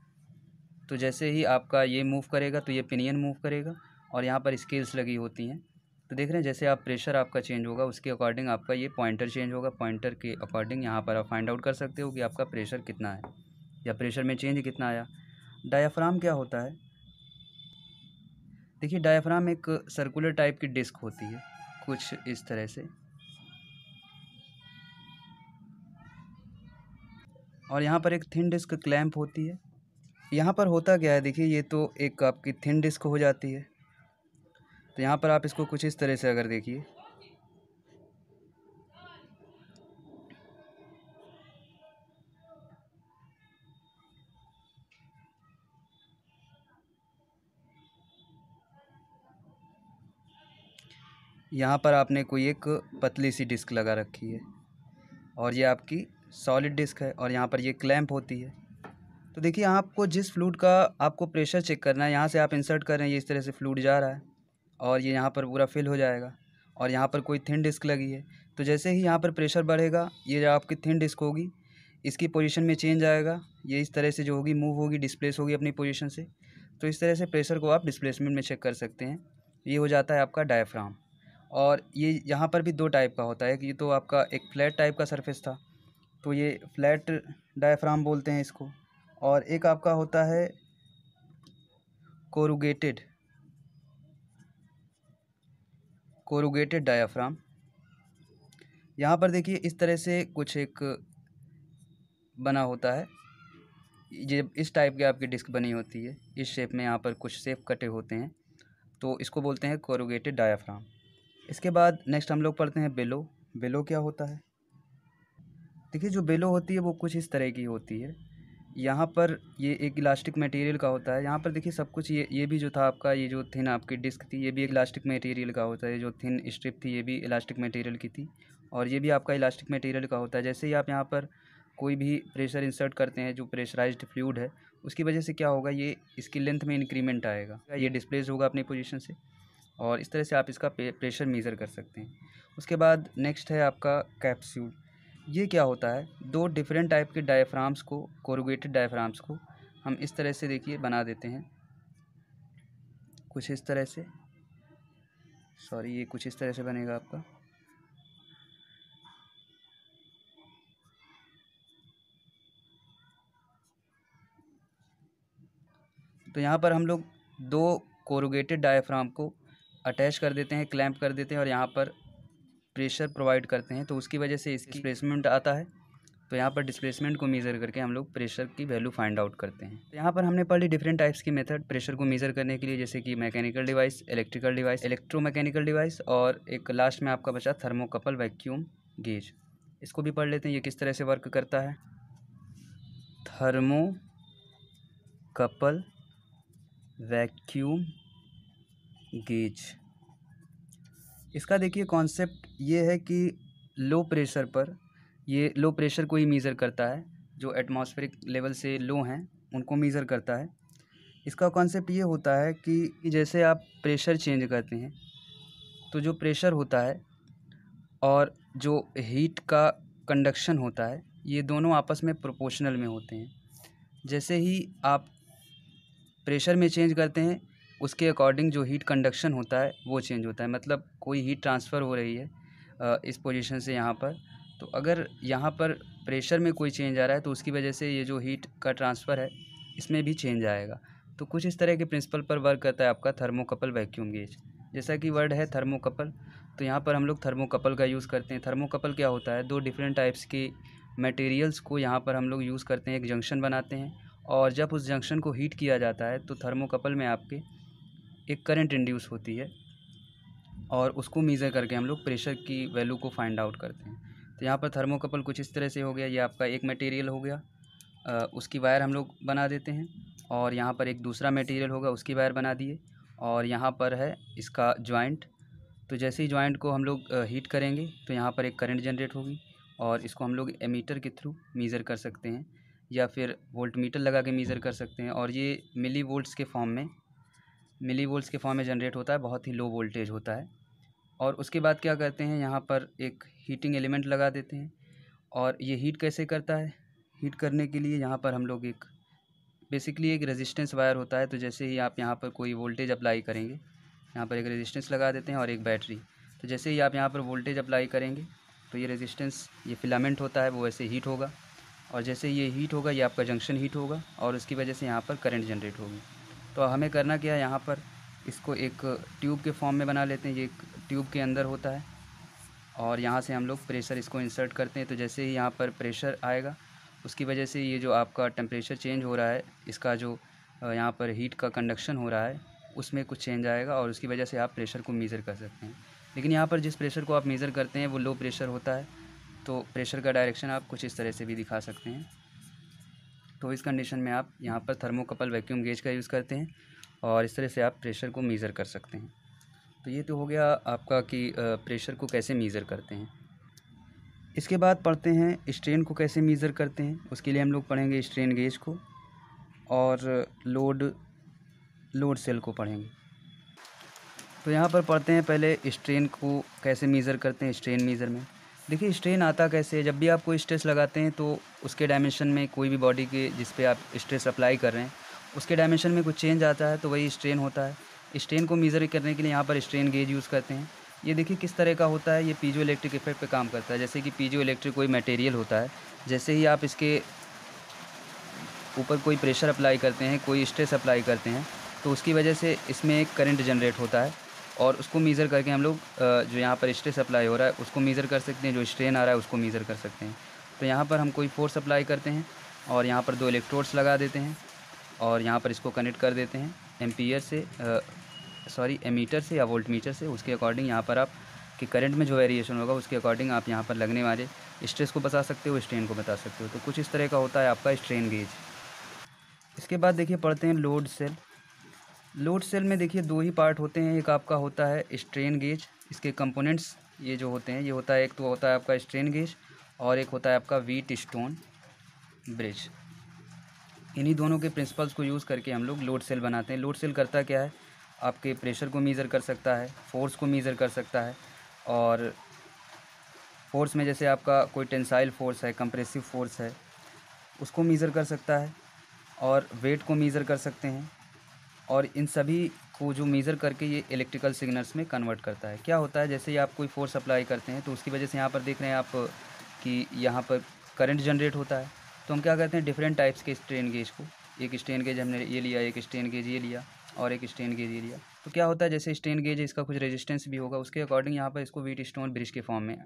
तो जैसे ही आपका ये मूव करेगा तो ये पिनियन मूव करेगा और यहाँ पर स्केल्स लगी होती हैं तो देख रहे हैं जैसे आप प्रेशर आपका चेंज होगा उसके अकॉर्डिंग आपका ये पॉइंटर चेंज होगा पॉइंटर के अकॉर्डिंग यहाँ पर आप फाइंड आउट कर सकते हो कि आपका प्रेशर कितना है या प्रेशर में चेंज कितना आया डायाफ्राम क्या होता है देखिए डायाफ्राम एक सर्कुलर टाइप की डिस्क होती है कुछ इस तरह से और यहाँ पर एक थिन डिस्क क्लैंप होती है यहाँ पर होता क्या है देखिए ये तो एक आपकी थिन डिस्क हो जाती है तो यहाँ पर आप इसको कुछ इस तरह से अगर देखिए यहाँ पर आपने कोई एक पतली सी डिस्क लगा रखी है और ये आपकी सॉलिड डिस्क है और यहाँ पर ये क्लैंप होती है तो देखिए आपको जिस फ्लूड का आपको प्रेशर चेक करना है यहाँ से आप इंसर्ट कर रहे हैं ये इस तरह से फ्लूड जा रहा है और ये यहाँ पर पूरा फिल हो जाएगा और यहाँ पर कोई थिन डिस्क लगी है तो जैसे ही यहाँ पर प्रेशर बढ़ेगा ये जो आपकी थिन डिस्क होगी इसकी पोजीशन में चेंज आएगा ये इस तरह से जो होगी मूव होगी डिस्प्लेस होगी अपनी पोजीशन से तो इस तरह से प्रेशर को आप डिस्प्लेसमेंट में चेक कर सकते हैं ये हो जाता है आपका डायफ्राम और ये यहाँ पर भी दो टाइप का होता है कि ये तो आपका एक फ्लैट टाइप का सरफेस था तो ये फ्लैट डायफ्राम बोलते हैं इसको और एक आपका होता है कोरुगेटेड कोरुगेटेड डायाफ्राम यहाँ पर देखिए इस तरह से कुछ एक बना होता है ये इस टाइप के आपकी डिस्क बनी होती है इस शेप में यहाँ पर कुछ सेप कटे होते हैं तो इसको बोलते हैं कोरुगेटेड डायाफ्राम इसके बाद नेक्स्ट हम लोग पढ़ते हैं बेलो बेलो क्या होता है देखिए जो बेलो होती है वो कुछ इस तरह की होती है यहाँ पर ये एक इलास्टिक मटेरियल का होता है यहाँ पर देखिए सब कुछ ये ये भी जो था आपका ये जो थिन आपकी डिस्क थी ये भी एक इलास्टिक मटेरियल का होता है जो थिन स्ट्रिप थी ये भी इलास्टिक मटेरियल की थी और ये भी आपका इलास्टिक मटेरियल का होता है जैसे ही आप यहाँ पर कोई भी प्रेशर इंसर्ट करते हैं जो प्रेशराइज फ्लूड है उसकी वजह से क्या होगा ये इसकी लेंथ में इंक्रीमेंट आएगा ये डिस्प्लेस होगा अपनी पोजिशन से और इस तरह से आप इसका प्रेशर मेज़र कर सकते हैं उसके बाद नेक्स्ट है आपका कैप्स्यूल ये क्या होता है दो डिफरेंट टाइप के डायफ्राम्स को कोरोगेटेड डायफ्राम्स को हम इस तरह से देखिए बना देते हैं कुछ इस तरह से सॉरी ये कुछ इस तरह से बनेगा आपका तो यहाँ पर हम लोग दो कोरोगेटेड डायफ्राम को अटैच कर देते हैं क्लैम्प कर देते हैं और यहाँ पर प्रेशर प्रोवाइड करते हैं तो उसकी वजह से इसकी डिस्प्लेसमेंट आता है तो यहाँ पर डिस्प्लेसमेंट को मेज़र करके हम लोग प्रेशर की वैल्यू फाइंड आउट करते हैं तो यहाँ पर हमने पढ़ी डिफरेंट टाइप्स की मेथड प्रेशर को मेज़र करने के लिए जैसे कि mechanical device electrical device electromechanical device और एक लास्ट में आपका बचा थर्मोकपल वैक्यूम गेज इसको भी पढ़ लेते हैं ये किस तरह से वर्क करता है थर्मो कपल वैक्यूम गेज इसका देखिए कॉन्सेप्ट ये है कि लो प्रेशर पर ये लो प्रेशर को ही मीज़र करता है जो एटमॉस्फेरिक लेवल से लो हैं उनको मीज़र करता है इसका कॉन्सेप्ट ये होता है कि जैसे आप प्रेशर चेंज करते हैं तो जो प्रेशर होता है और जो हीट का कंडक्शन होता है ये दोनों आपस में प्रोपोर्शनल में होते हैं जैसे ही आप प्रेशर में चेंज करते हैं उसके अकॉर्डिंग जो हीट कंडक्शन होता है वो चेंज होता है मतलब कोई हीट ट्रांसफ़र हो रही है इस पोजीशन से यहाँ पर तो अगर यहाँ पर प्रेशर में कोई चेंज आ रहा है तो उसकी वजह से ये जो हीट का ट्रांसफ़र है इसमें भी चेंज आएगा तो कुछ इस तरह के प्रिंसिपल पर वर्क करता है आपका थर्मोकपल वैक्यूम गेज जैसा कि वर्ड है थर्मोकपल तो यहाँ पर हम लोग थर्मोकपल का यूज़ करते हैं थर्मोकपल क्या होता है दो डिफरेंट टाइप्स के मटेरियल्स को यहाँ पर हम लोग यूज़ करते हैं एक जंक्शन बनाते हैं और जब उस जंक्शन को हीट किया जाता है तो थर्मोकपल में आपके एक करंट इंड्यूस होती है और उसको मीज़र करके हम लोग प्रेशर की वैल्यू को फाइंड आउट करते हैं तो यहाँ पर थर्मोकपल कुछ इस तरह से हो गया ये आपका एक मटेरियल हो गया आ, उसकी वायर हम लोग बना देते हैं और यहाँ पर एक दूसरा मटेरियल होगा उसकी वायर बना दिए और यहाँ पर है इसका जॉइंट तो जैसे ही जॉइंट को हम लोग हीट करेंगे तो यहाँ पर एक करंट जनरेट होगी और इसको हम लोग एमीटर के थ्रू मीज़र कर सकते हैं या फिर वोल्ट मीटर लगा के मीज़र कर सकते हैं और ये मिली वोल्ट्स के फॉर्म में मिली वोल्ट्स के फॉर्म में जनरेट होता है बहुत ही लो वोल्टेज होता है और उसके बाद क्या करते हैं यहाँ पर एक हीटिंग एलिमेंट लगा देते हैं और ये हीट कैसे करता है हीट करने के लिए यहाँ पर हम लोग एक बेसिकली एक रेजिस्टेंस वायर होता है तो जैसे ही आप यहाँ पर कोई वोल्टेज अप्लाई करेंगे यहाँ पर एक रेजिस्टेंस लगा देते हैं और एक बैटरी तो जैसे ही आप यहाँ पर वोल्टेज अप्लाई करेंगे तो ये रेजिस्टेंस ये फिलामेंट होता है वो वैसे हीट होगा और जैसे ये हीट होगा ये आपका जंक्शन हीट होगा और उसकी वजह से यहाँ पर करंट जनरेट होगी तो हमें करना क्या है यहाँ पर इसको एक ट्यूब के फॉर्म में बना लेते हैं ये एक ट्यूब के अंदर होता है और यहाँ से हम लोग प्रेशर इसको इंसर्ट करते हैं तो जैसे ही यहाँ पर प्रेशर आएगा उसकी वजह से ये जो आपका टेम्परेचर चेंज हो रहा है इसका जो यहाँ पर हीट का कंडक्शन हो रहा है उसमें कुछ चेंज आएगा और उसकी वजह से आप प्रेशर को मेज़र कर सकते हैं लेकिन यहाँ पर जिस प्रेशर को आप मेज़र करते हैं वो लो प्रेशर होता है तो प्रेशर का डायरेक्शन आप कुछ इस तरह से भी दिखा सकते हैं तो इस कंडीशन में आप यहाँ पर थर्मोकपल वैक्यूम गेज का यूज़ करते हैं और इस तरह से आप प्रेशर को मीज़र कर सकते हैं तो ये तो हो गया आपका कि प्रेशर को कैसे मीज़र करते हैं इसके बाद पढ़ते हैं स्ट्रेन को कैसे मीज़र करते हैं उसके लिए हम लोग पढ़ेंगे स्ट्रेन गेज को और लोड लोड सेल को पढ़ेंगे तो यहाँ पर पढ़ते हैं पहले स्ट्रेन को कैसे मीज़र करते हैं स्ट्रेन मीज़र में देखिए स्ट्रेन आता कैसे जब भी आप कोई स्ट्रेस लगाते हैं तो उसके डायमेंशन में कोई भी बॉडी के जिस पे आप स्ट्रेस अप्लाई कर रहे हैं उसके डायमेंशन में कुछ चेंज आता है तो वही स्ट्रेन होता है स्ट्रेन को मेज़र करने के लिए यहाँ पर स्ट्रेन गेज यूज़ करते हैं ये देखिए किस तरह का होता है ये पीजो इलेक्ट्रिक इफेक्ट पर काम करता है जैसे कि पीजो इलेक्ट्रिक कोई मटेरियल होता है जैसे ही आप इसके ऊपर कोई प्रेशर अप्लाई करते हैं कोई स्ट्रेस अप्लाई करते हैं तो उसकी वजह से इसमें एक करंट जनरेट होता है और उसको मीज़र करके हम लोग जो यहाँ पर स्ट्रे सप्लाई हो रहा है उसको मीज़र कर सकते हैं जो स्ट्रेन आ रहा है उसको मीज़र कर सकते हैं तो यहाँ पर हम कोई फोर्स अप्लाई करते हैं और यहाँ पर दो इलेक्ट्रोड्स लगा देते हैं और यहाँ पर इसको कनेक्ट कर देते हैं एम से सॉरी एमीटर से या वोल्ट मीटर से उसके अकॉर्डिंग यहाँ पर आप कि करंट में जो वेरिएशन होगा उसके अकॉर्डिंग आप यहाँ पर लगने वाले स्ट्रेस को बता सकते हो स्ट्रेन को बता सकते हो तो कुछ इस तरह का होता है आपका स्ट्रेन गेज इसके बाद देखिए पढ़ते हैं लोड सेल लोड सेल में देखिए दो ही पार्ट होते हैं एक आपका होता है स्ट्रेन गेज इसके कंपोनेंट्स ये जो होते हैं ये होता है एक तो होता है आपका स्ट्रेन गेज और एक होता है आपका वीट स्टोन ब्रिज इन्हीं दोनों के प्रिंसिपल्स को यूज़ करके हम लोग लोड सेल बनाते हैं लोड सेल करता क्या है आपके प्रेशर को मीज़र कर सकता है फोर्स को मीज़र कर सकता है और फोर्स में जैसे आपका कोई टेंसाइल फोर्स है कंप्रेसिव फोर्स है उसको मीज़र कर सकता है और वेट को मीज़र कर सकते हैं और इन सभी को जो मेज़र करके ये इलेक्ट्रिकल सिग्नल्स में कन्वर्ट करता है क्या होता है जैसे ही आप कोई फोर्स अप्लाई करते हैं तो उसकी वजह से यहाँ पर देख रहे हैं आप कि यहाँ पर करंट जनरेट होता है तो हम क्या करते हैं डिफरेंट टाइप्स के स्ट्रेन गेज को एक स्ट्रेन गेज हमने ये लिया एक स्ट्रेन गेज ये लिया और एक स्ट्रेन गेज ये लिया तो क्या होता है जैसे स्ट्रेन गेज इसका कुछ रेजिस्टेंस भी होगा उसके अकॉर्डिंग यहाँ पर इसको वीट स्टोन ब्रिज के फॉर्म में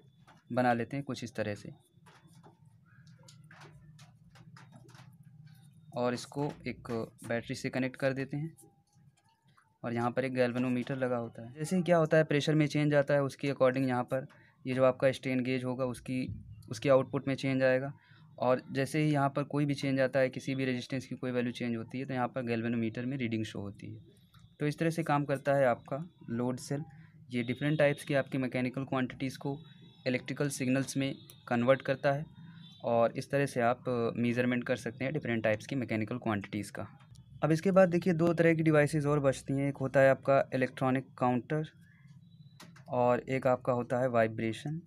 बना लेते हैं कुछ इस तरह से और इसको एक बैटरी से कनेक्ट कर देते हैं और यहाँ पर एक गैल्वेनोमीटर लगा होता है जैसे ही क्या होता है प्रेशर में चेंज आता है उसके अकॉर्डिंग यहाँ पर ये जो आपका स्ट्रेन गेज होगा उसकी उसके आउटपुट में चेंज आएगा और जैसे ही यहाँ पर कोई भी चेंज आता है किसी भी रेजिस्टेंस की कोई वैल्यू चेंज होती है तो यहाँ पर गैल्वेनोमीटर में रीडिंग शो होती है तो इस तरह से काम करता है आपका लोड सेल ये डिफरेंट टाइप्स की आपकी मैकेनिकल क्वान्टिटीज़ को इलेक्ट्रिकल सिग्नल्स में कन्वर्ट करता है और इस तरह से आप मेज़रमेंट कर सकते हैं डिफरेंट टाइप्स की मैकेनिकल क्वान्टिटीज़ का अब इसके बाद देखिए दो तरह की डिवाइसेस और बचती हैं एक होता है आपका इलेक्ट्रॉनिक काउंटर और एक आपका होता है वाइब्रेशन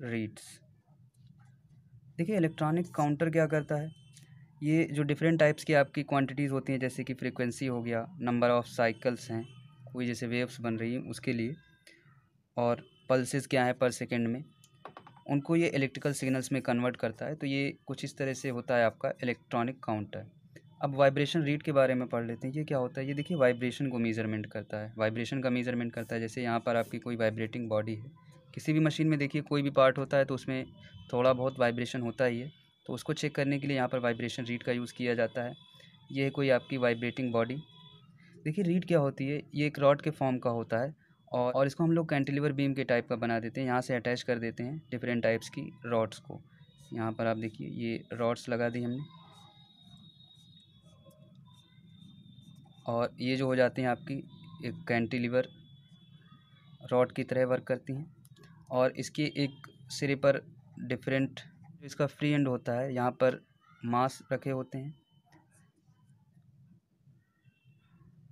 रीड्स देखिए इलेक्ट्रॉनिक काउंटर क्या करता है ये जो डिफरेंट टाइप्स की आपकी क्वांटिटीज़ होती हैं जैसे कि फ्रीक्वेंसी हो गया नंबर ऑफ़ साइकल्स हैं कोई जैसे वेव्स बन रही हैं उसके लिए और पल्सेस क्या हैं पर सेकेंड में उनको ये इलेक्ट्रिकल सिग्नल्स में कन्वर्ट करता है तो ये कुछ इस तरह से होता है आपका इलेक्ट्रॉनिक काउंटर अब वाइब्रेशन रेट के बारे में पढ़ लेते हैं ये क्या होता है ये देखिए वाइब्रेशन को मेज़रमेंट करता है वाइब्रेशन का मेज़रमेंट करता है जैसे यहाँ पर आपकी कोई वाइब्रेटिंग बॉडी है किसी भी मशीन में देखिए कोई भी पार्ट होता है तो उसमें थोड़ा बहुत वाइब्रेशन होता ही है तो उसको चेक करने के लिए यहाँ पर वाइब्रेशन रीड का यूज़ किया जाता है ये कोई आपकी वाइब्रेटिंग बॉडी देखिए रीड क्या होती है ये एक रॉड के फॉर्म का होता है और और इसको हम लोग कैंटिलीवर बीम के टाइप का बना देते हैं यहाँ से अटैच कर देते हैं डिफरेंट टाइप्स की रॉड्स को यहाँ पर आप देखिए ये रॉड्स लगा दी हमने और ये जो हो जाती हैं आपकी एक कैंटीलीवर रॉड की तरह वर्क करती हैं और इसकी एक सिरे पर डिफरेंट इसका फ्री एंड होता है यहाँ पर मास रखे होते हैं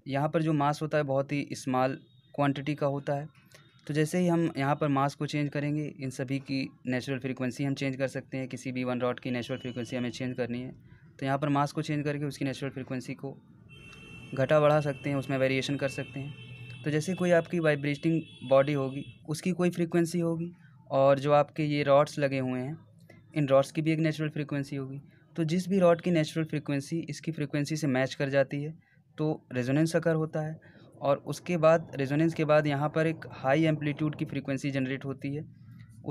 यहाँ पर जो मास होता है बहुत ही स्मॉल क्वांटिटी का होता है तो जैसे ही हम यहाँ पर मास को चेंज करेंगे इन सभी की नेचुरल फ्रीक्वेंसी हम चेंज कर सकते हैं किसी भी वन रॉड की नेचुरल फ्रीक्वेंसी हमें चेंज करनी है तो यहाँ पर मास को चेंज करके उसकी नेचुरल फ्रीक्वेंसी को घटा बढ़ा सकते हैं उसमें वेरिएशन कर सकते हैं तो जैसे कोई आपकी वाइब्रेटिंग बॉडी होगी उसकी कोई फ्रीक्वेंसी होगी और जो आपके ये रॉड्स लगे हुए हैं इन रॉड्स की भी एक नेचुरल फ्रीक्वेंसी होगी तो जिस भी रॉड की नेचुरल फ्रीक्वेंसी इसकी फ्रीक्वेंसी से मैच कर जाती है तो रेजोनेंस अकर होता है और उसके बाद रेजोनेंस के बाद यहाँ पर एक हाई एम्पलीट्यूड की फ्रीक्वेंसी जनरेट होती है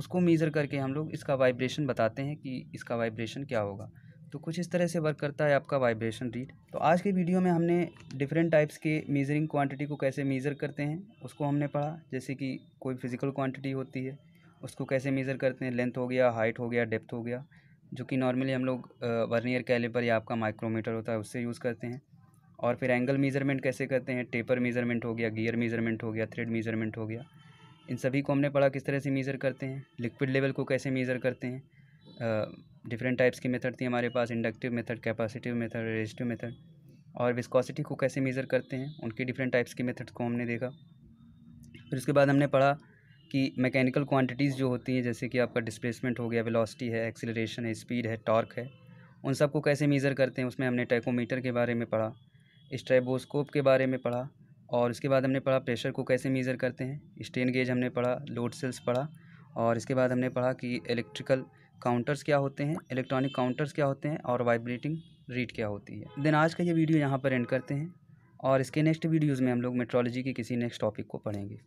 उसको मेज़र करके हम लोग इसका वाइब्रेशन बताते हैं कि इसका वाइब्रेशन क्या होगा तो कुछ इस तरह से वर्क करता है आपका वाइब्रेशन रीड तो आज के वीडियो में हमने डिफरेंट टाइप्स के मेजरिंग क्वांटिटी को कैसे मेज़र करते हैं उसको हमने पढ़ा जैसे कि कोई फिज़िकल क्वांटिटी होती है उसको कैसे मेज़र करते हैं लेंथ हो गया हाइट हो गया डेप्थ हो गया जो कि नॉर्मली हम लोग वर्नियर कैलिपर या आपका माइक्रोमीटर होता है उससे यूज़ करते हैं और फिर एंगल मेज़रमेंट कैसे करते हैं टेपर मेज़रमेंट हो गया गियर मेज़रमेंट हो गया थ्रेड मेज़रमेंट हो गया इन सभी को हमने पढ़ा किस तरह से मेज़र करते हैं लिक्विड लेवल को कैसे मेज़र करते हैं डिफरेंट टाइप्स की मेथड थी हमारे पास inductive method capacitive method resistive method और विस्कोसिटी को कैसे मेज़र करते हैं उनके डिफरेंट टाइप्स की मेथड्स को हमने देखा फिर उसके बाद हमने पढ़ा कि मैकेनिकल क्वांटिटीज़ जो होती हैं जैसे कि आपका डिस्प्लेसमेंट हो गया वेलोसिटी है एक्सीलरेशन है स्पीड है टॉर्क है उन सबको कैसे मेज़र करते हैं उसमें हमने टैकोमीटर के बारे में पढ़ा स्ट्रेबोस्कोप के बारे में पढ़ा और उसके बाद हमने पढ़ा प्रेशर को कैसे मेज़र करते हैं स्टेन गेज हमने पढ़ा लोड सेल्स पढ़ा और इसके बाद हमने पढ़ा कि इलेक्ट्रिकल काउंटर्स क्या होते हैं इलेक्ट्रॉनिक काउंटर्स क्या होते हैं और वाइब्रेटिंग रीड क्या होती है देन आज का ये वीडियो यहाँ पर एंड करते हैं और इसके नेक्स्ट वीडियोज़ में हम लोग मेट्रोलॉजी के किसी नेक्स्ट टॉपिक को पढ़ेंगे